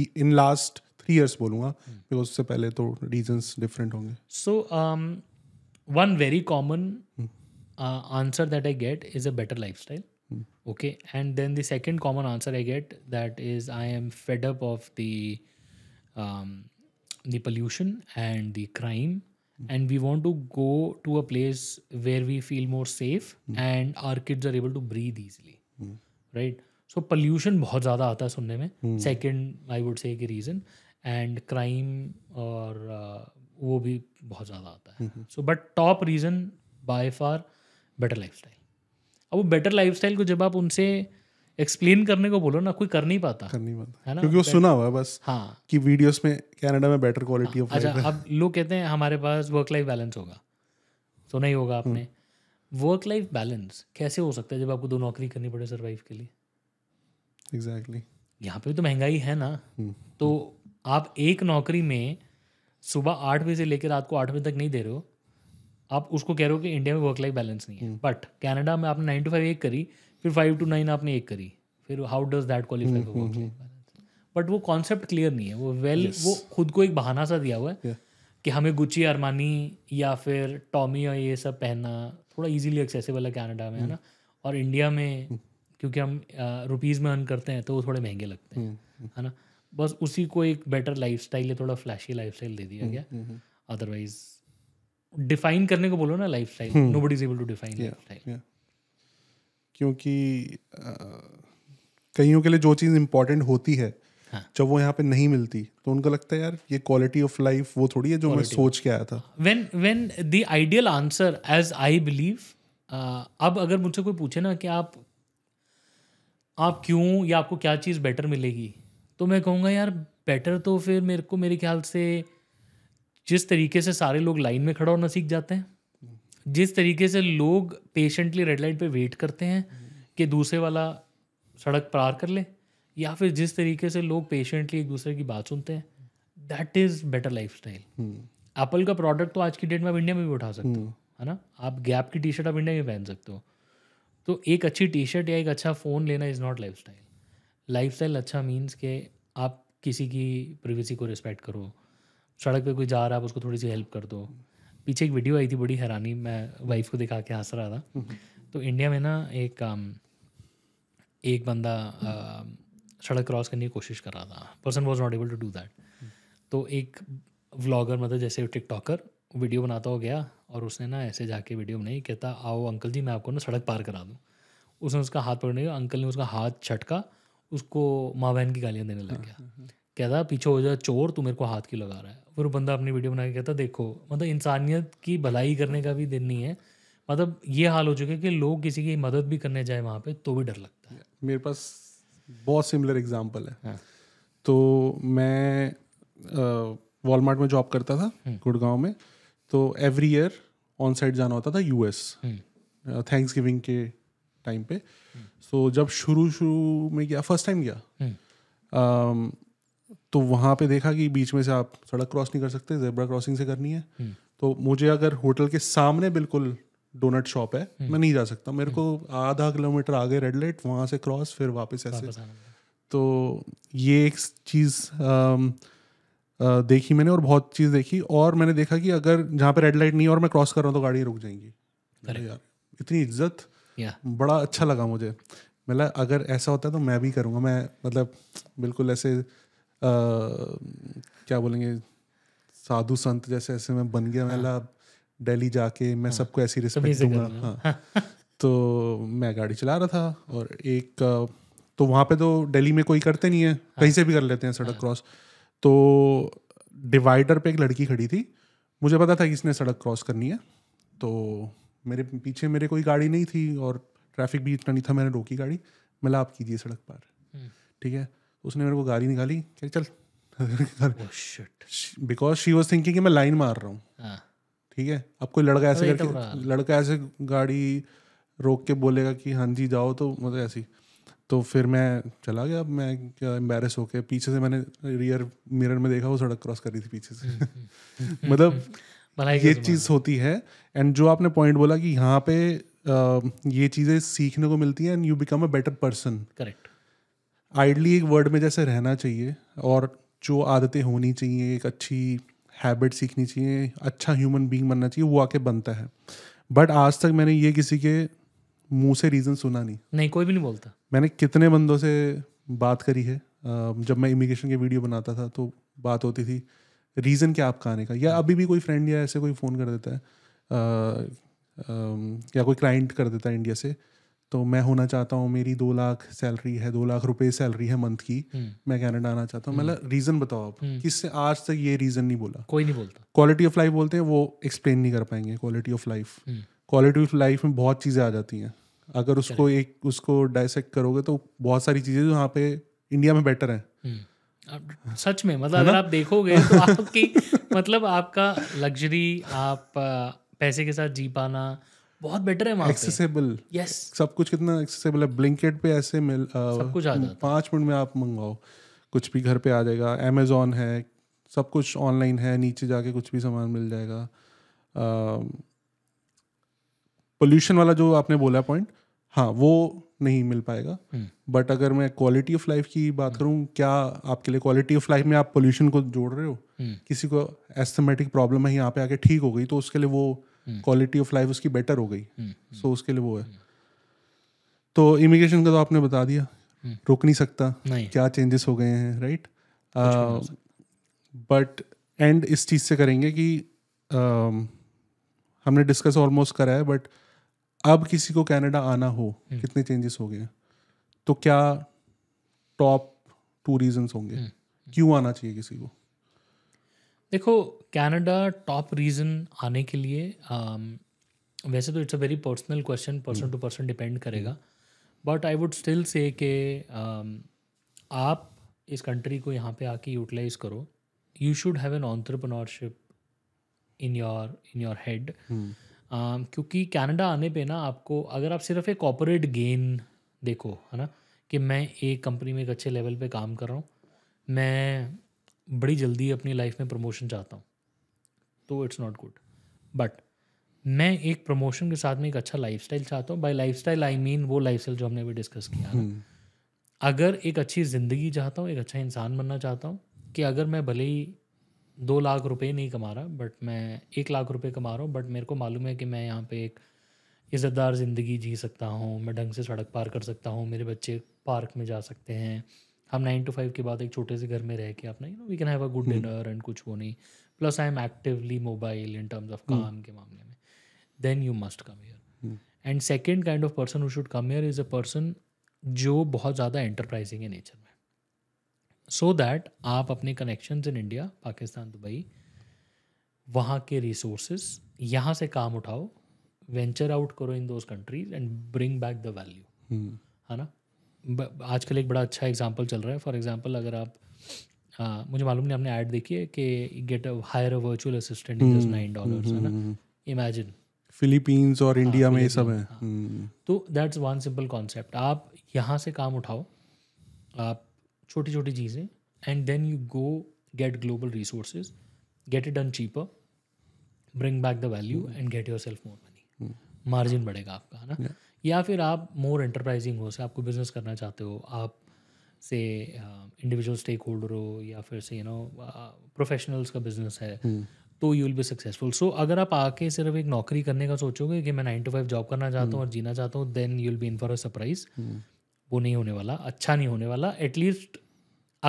in last three years बोलूँगा बिकॉज उससे पहले तो रीजंस डिफरेंट होंगे so one very common answer that I get is a better life lifestyle okay and then the second common answer i get that is i am fed up of the um, the pollution and the crime mm. and we want to go to a place where we feel more safe mm. and our kids are able to breathe easily mm. right so pollution बहुत ज़्यादा आता है सुनने में second I would say reason and crime और uh, वो भी बहुत ज़्यादा आता है so but top reason by far better life अब वो बेटर लाइफ को जब आप उनसे एक्सप्लेन करने को बोलो ना कोई कर नहीं पाता कर नहीं पाता है ना क्योंकि वो सुना हुआ है बस हाँ कि वीडियोस में कनाडा में बेटर क्वालिटी ऑफ अच्छा अब लोग कहते हैं हमारे पास वर्क लाइफ बैलेंस होगा तो नहीं होगा आपने वर्क लाइफ बैलेंस कैसे हो सकता है जब आपको दो नौकरी करनी पड़े सर्वाइव के लिए एग्जैक्टली exactly. यहाँ पे भी तो महंगाई है ना हम्म। तो आप एक नौकरी में सुबह आठ बजे से लेकर रात को आठ बजे तक नहीं दे रहे हो आप उसको कह रहे हो कि इंडिया में वर्क लाइफ बैलेंस नहीं है बट हम्म। कनाडा में आपने नाइन टू फाइव एक करी फिर फाइव टू नाइन आपने एक करी फिर how does that qualify for work life but वो कॉन्सेप्ट क्लियर नहीं है वो वेल well, yes. वो खुद को एक बहाना सा दिया हुआ है yeah. कि हमें गुच्ची अरमानी या फिर टॉमी और ये सब पहनना थोड़ा इजीली एक्सेसिबल है कैनेडा में है ना हम्म। और इंडिया में हम्म। क्योंकि हम रुपीज़ में अर्न करते हैं तो वो थोड़े महंगे लगते हैं है ना बस उसी को एक बेटर लाइफ स्टाइल थोड़ा फ्लैशी लाइफ स्टाइल दे दिया हम्म, गया अदरवाइज हम्म, डिफाइन हम्म। करने को बोलो ना lifestyle nobody is able to define क्योंकि कईयों के लिए जो चीज़ इम्पोर्टेंट होती है हाँ. जब वो यहाँ पे नहीं मिलती तो उनको लगता है यार ये क्वालिटी ऑफ लाइफ वो थोड़ी है जो quality. मैं सोच के आया था when when the ideal answer as I believe अब अगर मुझसे कोई पूछे ना कि आप आप क्यों या आपको क्या चीज़ बेटर मिलेगी तो मैं कहूँगा यार बेटर तो फिर मेरे को मेरे ख्याल से जिस तरीके से सारे लोग लाइन में खड़ा होना सीख जाते हैं जिस तरीके से लोग पेशेंटली रेड लाइट पे वेट करते हैं कि दूसरे वाला सड़क पार कर ले या फिर जिस तरीके से लोग पेशेंटली एक दूसरे की बात सुनते हैं that is better life style Apple का प्रोडक्ट तो आज की डेट में आप इंडिया में भी उठा सकते हो हम्म। है ना आप गैप की टी शर्ट आप इंडिया में पहन सकते हो तो एक अच्छी टी शर्ट या एक अच्छा फ़ोन लेना is not life style life style अच्छा मीन्स के आप किसी की प्रिवेसी को रिस्पेक्ट करो सड़क पे कोई जा रहा है आप उसको थोड़ी सी हेल्प कर दो पीछे एक वीडियो आई थी बड़ी हैरानी मैं वाइफ को दिखा के हंस रहा था तो इंडिया में ना एक um, एक बंदा um, सड़क क्रॉस करने की कोशिश कर रहा था person was not able to do that तो एक व्लॉगर मतलब जैसे टिकटॉकर वीडियो बनाता हो गया और उसने ना ऐसे जाके वीडियो बनाई कहता आओ अंकल जी मैं आपको ना सड़क पार करा दूँ उसने उसका हाथ पकड़ने अंकल ने उसका हाथ छटका उसको माँ बहन की गालियाँ देने लग गया हम्म, हम्म, हम्म। कहता पीछे हो जा चोर तू मेरे को हाथ क्यों लगा रहा है फिर बंदा अपनी वीडियो बना के कहता देखो मतलब इंसानियत की भलाई करने का भी दिन नहीं है मतलब ये हाल हो चुका है कि लोग किसी की मदद भी करने जाए वहाँ पे तो भी डर लगता है मेरे पास बहुत सिमिलर एग्जाम्पल है हाँ। तो मैं वॉलमार्ट में जॉब करता था गुड़गांव में तो एवरी ईयर ऑन साइड जाना होता था यूएस थैंक्स गिविंग के टाइम पे सो so, जब शुरू शुरू में गया फर्स्ट टाइम गया हम्म। um, तो वहाँ पे देखा कि बीच में से आप सड़क क्रॉस नहीं कर सकते जेबरा क्रॉसिंग से करनी है हम्म। तो मुझे अगर होटल के सामने बिल्कुल डोनट शॉप है हम्म। मैं नहीं जा सकता मेरे को आधा किलोमीटर आगे रेड लाइट वहाँ से क्रॉस फिर वापस ऐसे तो ये एक चीज़ um, देखी मैंने और बहुत चीज़ देखी और मैंने देखा कि अगर जहाँ पे रेड लाइट नहीं और मैं क्रॉस कर रहा हूँ तो गाड़ियाँ रुक जाएंगी अरे यार इतनी इज्जत बड़ा अच्छा लगा मुझे मतलब अगर ऐसा होता है तो मैं भी करूँगा मैं मतलब बिल्कुल ऐसे आ, क्या बोलेंगे साधु संत जैसे ऐसे मैं बन गया मैं मतलब हाँ। दिल्ली जाके मैं हाँ। सबको ऐसी रिस्पेक्ट दूंगा हाँ तो मैं गाड़ी चला रहा था और एक तो वहाँ पे तो दिल्ली में कोई करते नहीं है हाँ। कहीं से भी कर लेते हैं सड़क क्रॉस तो डिवाइडर पे एक लड़की खड़ी थी मुझे पता था कि इसने सड़क क्रॉस करनी है तो मेरे पीछे मेरे कोई गाड़ी नहीं थी और ट्रैफिक भी इतना नहीं था मैंने रोकी गाड़ी आप कीजिए सड़क पर हम्म। ठीक है तो उसने मेरे को गाड़ी निकाली कह चल बिकॉज शी वॉज थिंकिंग मैं लाइन मार रहा हूँ हाँ। ठीक है अब कोई लड़का ऐसे करके तो लड़का ऐसे गाड़ी रोक के बोलेगा कि हाँ जी जाओ तो मतलब ऐसी तो फिर मैं चला गया मैं क्या एम्बेरस होके पीछे से मैंने रियर मिरर में देखा वो सड़क क्रॉस कर रही थी पीछे से हम्म, हम्म, मतलब ये चीज होती है एंड जो आपने पॉइंट बोला कि यहाँ पे ये चीजें सीखने को मिलती हैं and you become a better person correct ideally एक वर्ड में जैसे रहना चाहिए और जो आदतें होनी चाहिए एक अच्छी हैबिट सीखनी चाहिए अच्छा ह्यूमन बींग बनना चाहिए वो आके बनता है बट आज तक मैंने ये किसी के मुंह से रीज़न सुना नहीं नहीं कोई भी नहीं बोलता मैंने कितने बंदों से बात करी है जब मैं इमिग्रेशन के वीडियो बनाता था तो बात होती थी रीज़न क्या आपका आने का या हाँ। अभी भी कोई फ्रेंड या ऐसे कोई फ़ोन कर देता है आ, आ, या कोई क्लाइंट कर देता है इंडिया से तो मैं होना चाहता हूँ मेरी दो लाख सैलरी है दो लाख रुपए सैलरी है मंथ की हम्म। मैं कैनेडा आना चाहता हूँ हम्म। मतलब रीज़न बताओ आप हम्म। किससे आज तक ये रीज़न नहीं बोला कोई नहीं बोलता क्वालिटी ऑफ लाइफ बोलते हैं वो एक्सप्लेन नहीं कर पाएंगे quality of life quality of life में बहुत चीज़ें आ जाती हैं अगर उसको एक उसको डायसेक्ट करोगे तो बहुत सारी चीज़ें जो यहाँ पे इंडिया में बेटर हैं सच में मतलब अगर आप देखोगे तो आपकी मतलब आपका लग्जरी आप पैसे के साथ जी पाना बहुत बेटर है वहाँ एक्सेसिबल यस सब कुछ कितना एक्सेसिबल है ब्लिंकेट पे ऐसे मिल आ, सब कुछ आ जाता पाँच मिनट में आप मंगवाओ कुछ भी घर पे आ जाएगा अमेजोन है सब कुछ ऑनलाइन है नीचे जाके कुछ भी सामान मिल जाएगा पोल्यूशन वाला जो आपने बोला पॉइंट हाँ वो नहीं मिल पाएगा बट हम्म। अगर मैं क्वालिटी ऑफ लाइफ की बात करूँ क्या आपके लिए क्वालिटी ऑफ लाइफ में आप पोल्यूशन को जोड़ रहे हो हम्म। किसी को एस्थमेटिक प्रॉब्लम है यहाँ पे आके ठीक हो गई तो उसके लिए वो क्वालिटी ऑफ लाइफ उसकी बेटर हो गई सो हम्म। so उसके लिए वो है तो इमिग्रेशन का तो आपने बता दिया रोक नहीं सकता नहीं। क्या चेंजेस हो गए हैं राइट बट एंड इस चीज़ से करेंगे कि uh, हमने डिस्कस ऑलमोस्ट करा है बट अब किसी को कनाडा आना हो हम्म। कितने चेंजेस हो गए तो क्या टॉप टू रीजंस होंगे हम्म। क्यों आना चाहिए किसी को देखो कनाडा टॉप रीज़न आने के लिए um, वैसे तो it's a very personal question person to person depend करेगा but I would still say कि um, आप इस कंट्री को यहाँ पे आके यूटिलाइज करो you should have an entrepreneurship in your in your head क्योंकि कनाडा आने पे ना आपको अगर आप सिर्फ एक कॉपोरेट गेन देखो है ना कि मैं एक कंपनी में एक अच्छे लेवल पे काम कर रहा हूँ मैं बड़ी जल्दी अपनी लाइफ में प्रमोशन चाहता हूँ तो इट्स नॉट गुड बट मैं एक प्रमोशन के साथ में एक अच्छा लाइफ चाहता हूँ बाई लाइफ आई मीन वो लाइफ जो हमने भी डिस्कस किया हम्म। अगर एक अच्छी ज़िंदगी चाहता हूँ एक अच्छा इंसान बनना चाहता हूँ कि अगर मैं भले ही दो लाख रुपए नहीं कमा रहा बट मैं एक लाख रुपए कमा रहा हूँ बट मेरे को मालूम है कि मैं यहाँ पे एक इज़्ज़तदार ज़िंदगी जी सकता हूँ मैं ढंग से सड़क पार कर सकता हूँ मेरे बच्चे पार्क में जा सकते हैं हम नाइन टू फाइव के बाद एक छोटे से घर में रह के अपना you know we can have a good dinner and कुछ वो नहीं plus I am actively mobile in terms of काम के मामले में then you must come here and second kind of person who should come here is a person जो बहुत ज़्यादा एंटरप्राइजिंग है नेचर में सो दैट आप अपने connection in India Pakistan Dubai वहाँ के रिसोर्सेज यहाँ से काम उठाओ वेंचर आउट करो in those countries and bring back the value है ना आजकल एक बड़ा अच्छा एग्जाम्पल चल रहा है फॉर एग्जाम्पल अगर आप आ, मुझे मालूम नहीं आपने ऐड देखी है कि get a hire virtual assistant is nine dollar है hmm. ना इमेजिन फिलीपींस और इंडिया में ये सब है हाँ। hmm. तो दैट्स वन सिंपल कॉन्सेप्ट आप यहाँ से काम उठाओ आप छोटी छोटी चीज़ें and then you go get global resources get it done cheaper bring back the value and get yourself more money margin बढ़ेगा आपका है ना yeah. या फिर आप मोर एंटरप्राइजिंग हो से आपको बिजनेस करना चाहते हो आप से इंडिविजुअल स्टेक होल्डर हो या फिर से यू नो प्रोफेशनल्स का बिजनेस है hmm. तो you will be successful so अगर आप आके सिर्फ एक नौकरी करने का सोचोगे कि मैं नाइन टू फाइव जॉब करना चाहता हूँ hmm. और जीना चाहता हूँ then you will be in for a surprise वो नहीं होने वाला अच्छा नहीं होने वाला एटलीस्ट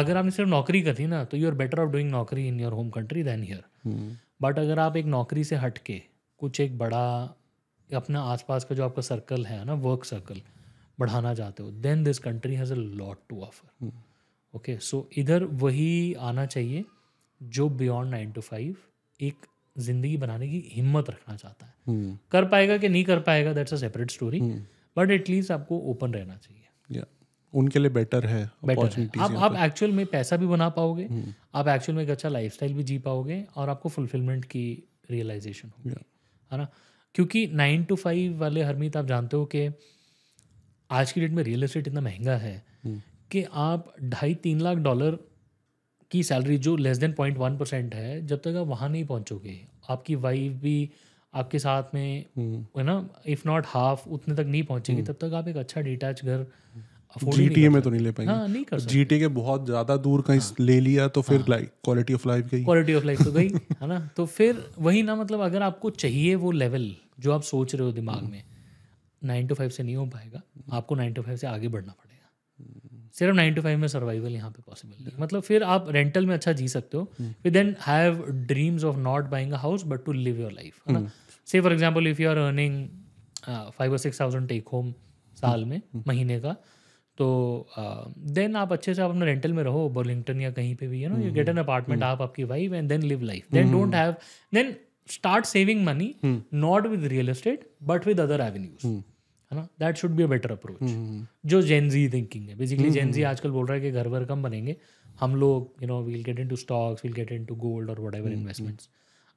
अगर आपने सिर्फ नौकरी करी थी ना तो you are better off doing नौकरी in your home country then here but अगर आप एक नौकरी से हट के कुछ एक बड़ा अपना आसपास का जो आपका सर्कल है ना वर्क सर्कल बढ़ाना चाहते हो then this country has a lot to offer okay so इधर वही आना चाहिए जो बियॉन्ड नाइन टू फाइव एक जिंदगी बनाने की हिम्मत रखना चाहता है hmm. कर पाएगा कि नहीं कर पाएगा that's a separate story but at least आपको ओपन रहना चाहिए उनके लिए बेटर है आप आप एक्चुअल में पैसा भी बना पाओगे हम्म। आप एक्चुअल में एक अच्छा लाइफ भी जी पाओगे और आपको फुलफिलमेंट की रियलाइजेशन होगी है ना क्योंकि नाइन टू फाइव वाले हरमीत आप जानते हो कि आज की डेट में रियल एस्टेट इतना महंगा है हम्म। कि आप ढाई तीन लाख डॉलर की सैलरी जो less than point one percent है जब तक आप वहाँ नहीं पहुँचोगे आपकी वाइफ भी आपके साथ में हम्म। है ना इफ नॉट हाफ उतने तक नहीं पहुंचेगी हम्म। तब तक आप एक अच्छा डिटैच घर जीटीए में तो नहीं ले पाएंगे हाँ, नहीं कर जीटीए तो के बहुत ज्यादा दूर कहीं हाँ, ले लिया तो फिर लाइक क्वालिटी ऑफ लाइफ गई क्वालिटी ऑफ लाइफ तो गई है ना तो फिर वही ना मतलब अगर आपको चाहिए वो लेवल जो आप सोच रहे हो दिमाग हम्म। में नाइन टू फाइव से नहीं हो पाएगा आपको नाइन टू फाइव से आगे बढ़ना पड़ेगा सिर्फ नाइन टू फाइव में सर्वाइवल यहाँ पे पॉसिबल नहीं मतलब फिर आप रेंटल में अच्छा जी सकते हो with then have dreams of not buying a house but to live your life है ना say for example if you are earning five और सिक्स थाउजेंड टेक होम साल में हम्म। महीने का तो देन uh, आप अच्छे से आप अपने रेंटल में रहो बर्लिंगटन या कहीं पे भी you know you get an apartment आप आपकी wife and then live life then don't have then start saving money not with real estate but with other avenues है ना that should be a better approach जो Gen Z thinking है basically Gen Z हम्म, हम्म। आजकल बोल रहा है कि घर भर कम बनेंगे हम लोग you know we'll get into stocks we'll get into gold और whatever investments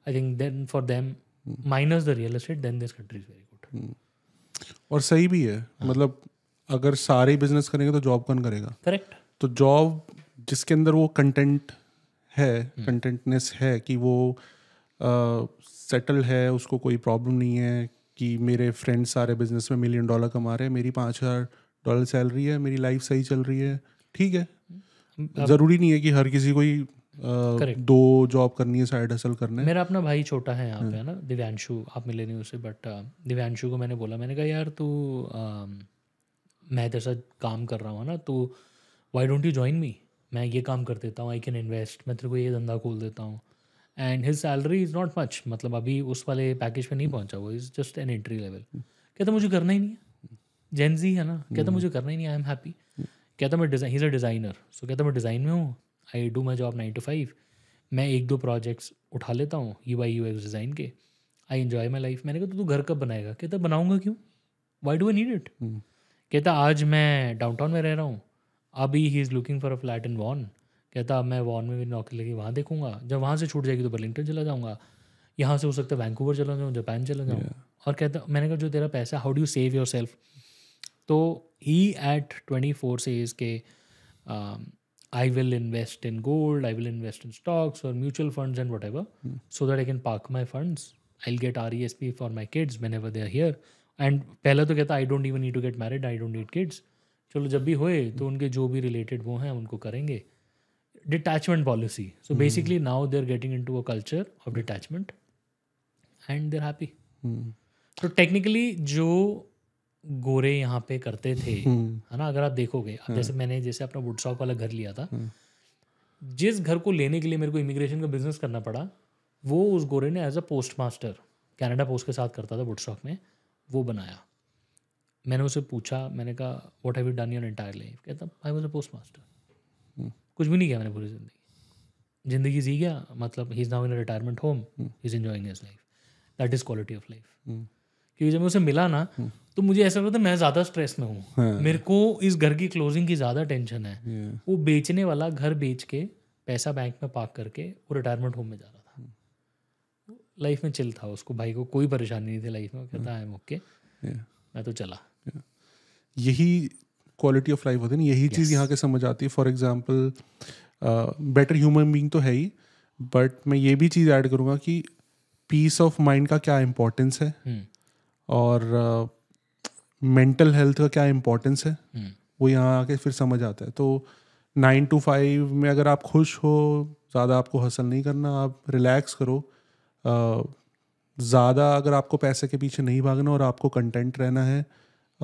I think then for them minus the real estate then this country is very good और सही भी है हाँ. मतलब अगर सारे बिजनेस करेंगे तो जॉब कौन करेगा करेक्ट तो जॉब जिसके अंदर वो कंटेंट है कंटेंटनेस हम्म। है कि वो सेटल uh, है उसको कोई प्रॉब्लम नहीं है कि मेरे फ्रेंड्स सारे बिजनेस में मिलियन डॉलर कमा रहे हैं मेरी पाँच हज़ार डॉलर सैलरी है मेरी लाइफ सही चल रही है ठीक है ज़रूरी नहीं है कि हर किसी को ही Uh, दो जॉब करनी है साइड हसल करने मेरा अपना भाई छोटा है यहाँ पे हाँ। है ना दिव्यांशु आप मिले नहीं उसे बट दिव्यांशु को मैंने बोला मैंने कहा यार तू मैं तेरे काम कर रहा हूँ ना तो why don't you join me मैं ये काम कर देता हूँ आई कैन इन्वेस्ट मैं तेरे को ये धंधा खोल देता हूँ and his salary is not much मतलब अभी उस वाले पैकेज पर नहीं पहुंचा वो is just an entry level कहता मुझे करना ही नहीं है जेनजी है ना कहता मुझे करना ही नहीं आई एम हैप्पी कहता मैं डिज़ाइन ही अ डिज़ाइनर सो कहता मैं डिज़ाइन में हूँ I do my job nine to five मैं एक दो प्रोजेक्ट्स उठा लेता हूँ U I U X design के आई इन्जॉय माई लाइफ मैंने कहा तो तू घर कब बनाएगा कहता बनाऊँगा क्यों why do I need it कहता आज मैं डाउन टाउन में रह रहा हूँ अभी he is looking for a flat in Vaughan कहता मैं वॉन में मेरी नौकरी लगी वहाँ देखूंगा जब वहाँ से छूट जाएगी तो बर्लिंगटन चला जाऊँगा यहाँ से हो सकता है वैंकूवर चला जाऊँ जापान चला जाऊँ और कहता मैंने कहा जो तेरा पैसा how do you save yourself तो ही एट ट्वेंटी फोर से के I will invest in gold I will invest in stocks और mutual funds and whatever so that I can park my funds I will get R E S P for my kids whenever they are here and पहले तो कहता I don't even need to get married I don't need kids चलो जब भी होए तो उनके जो भी रिलेटेड वो हैं उनको करेंगे detachment policy. So mm. basically, now getting getting into a culture of detachment and they're happy. तो hmm. टेक्निकली जो गोरे यहाँ पे करते थे hmm. है ना अगर आप देखोगे अब hmm. जैसे मैंने जैसे अपना वुडसॉक वाला घर लिया था जिस घर को लेने के लिए मेरे को इमिग्रेशन का बिजनेस करना पड़ा वो उस गोरे ने as a postmaster Canada Post के साथ करता था वुडस्टॉक में वो बनाया मैंने उसे पूछा मैंने कहा what have you done your entire life कहता I was a postmaster कुछ भी नहीं किया मैंने पूरी ज़िंदगी ज़िंदगी जी गया मतलब he is now in retirement home he is enjoying his life that is quality of life क्योंकि जब मैं उसे मिला ना हम्म। तो मुझे ऐसा लगता है मैं ज़्यादा स्ट्रेस में हूँ हाँ। मेरे को इस घर की क्लोजिंग की ज़्यादा टेंशन है वो बेचने वाला घर बेच के पैसा बैंक में पार्क करके वो रिटायरमेंट होम में जा रहा था लाइफ हम्म। में चिल था उसको भाई को कोई परेशानी नहीं थी लाइफ में कहता आई एम ओके मैं तो चला यही क्वालिटी ऑफ लाइफ होती है ना यही चीज़ यहाँ के समझ आती है for example better human being तो है ही बट मैं ये भी चीज़ ऐड करूँगा कि पीस ऑफ माइंड का क्या इम्पोर्टेंस है hmm. और मेंटल uh, हेल्थ का क्या इम्पोर्टेंस है hmm. वो यहाँ आके फिर समझ आता है तो नाइन टू फाइव में अगर आप खुश हो ज़्यादा आपको हसल नहीं करना आप रिलैक्स करो uh, ज़्यादा अगर आपको पैसे के पीछे नहीं भागना और आपको कंटेंट रहना है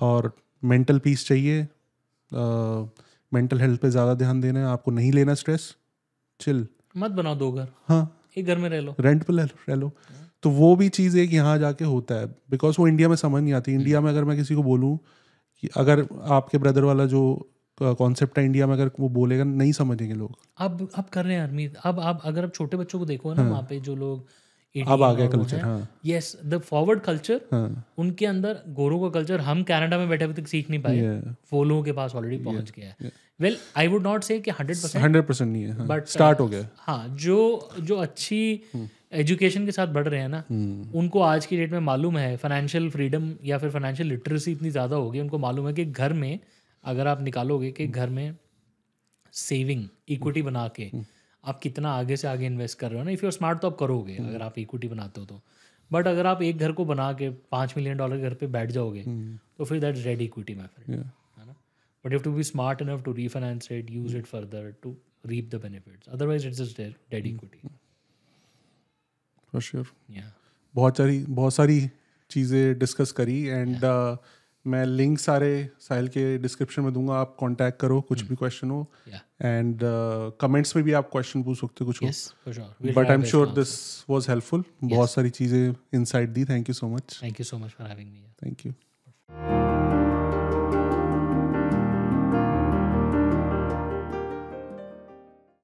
और मेंटल पीस चाहिए मेंटल हेल्थ पे ज़्यादा ध्यान देना है आपको नहीं लेना स्ट्रेस चिल मत बनाओ दो घर हाँ एक घर में रह लो रेंट पे रह लो तो वो भी चीज़ एक यहाँ जाके होता है बिकॉज वो इंडिया में समझ नहीं आती इंडिया में अगर मैं किसी को बोलूँ कि अगर आपके ब्रदर वाला जो कॉन्सेप्ट है इंडिया में अगर वो बोलेगा नहीं समझेंगे लोग अब अब कर रहे हैं अरमीत अब आप अगर आप छोटे बच्चों को देखो ना हाँ। वहाँ पे जो लोग अब आ गया culture yes the forward culture उनके अंदर गोरो का कल्चर हम कनाडा में बैठे हुए तक सीख नहीं पाए वो लोगों के पास ऑलरेडी पहुंच गया है वेल आई वुड नॉट से कि हंड्रेड परसेंट हंड्रेड परसेंट नहीं है बट हाँ। स्टार्ट हो गया हाँ जो जो अच्छी एजुकेशन hmm। के साथ बढ़ रहे हैं ना hmm। उनको आज की डेट में मालूम है फाइनेंशियल फ्रीडम या फिर फाइनेंशियल लिटरेसी इतनी ज़्यादा होगी उनको मालूम है कि घर में अगर आप निकालोगे कि hmm। घर में सेविंग इक्विटी बना के आप कितना आगे से आगे इन्वेस्ट कर रहे हो ना इफ़ यू स्मार्ट तो आप करोगे हम्म। अगर आप इक्विटी बनाते हो तो बट अगर आप एक घर को बना के पाँच मिलियन डॉलर घर पे बैठ जाओगे हम्म। तो फिर that red equity my friend है ना but you to be smart enough to refinance it use it further to reap the benefits otherwise it's just dead equity बहुत सारी बहुत सारी चीज़ें डिस्कस करी एंड yeah. uh, मैं लिंक सारे साहिल के डिस्क्रिप्शन में दूंगा आप कांटेक्ट करो कुछ भी क्वेश्चन hmm. हो एंड कमेंट्स uh, में भी आप क्वेश्चन पूछ सकते कुछ हो but I am sure this was helpful बहुत सारी चीज़ें इनसाइट दी thank you so much thank you so much for having me thank you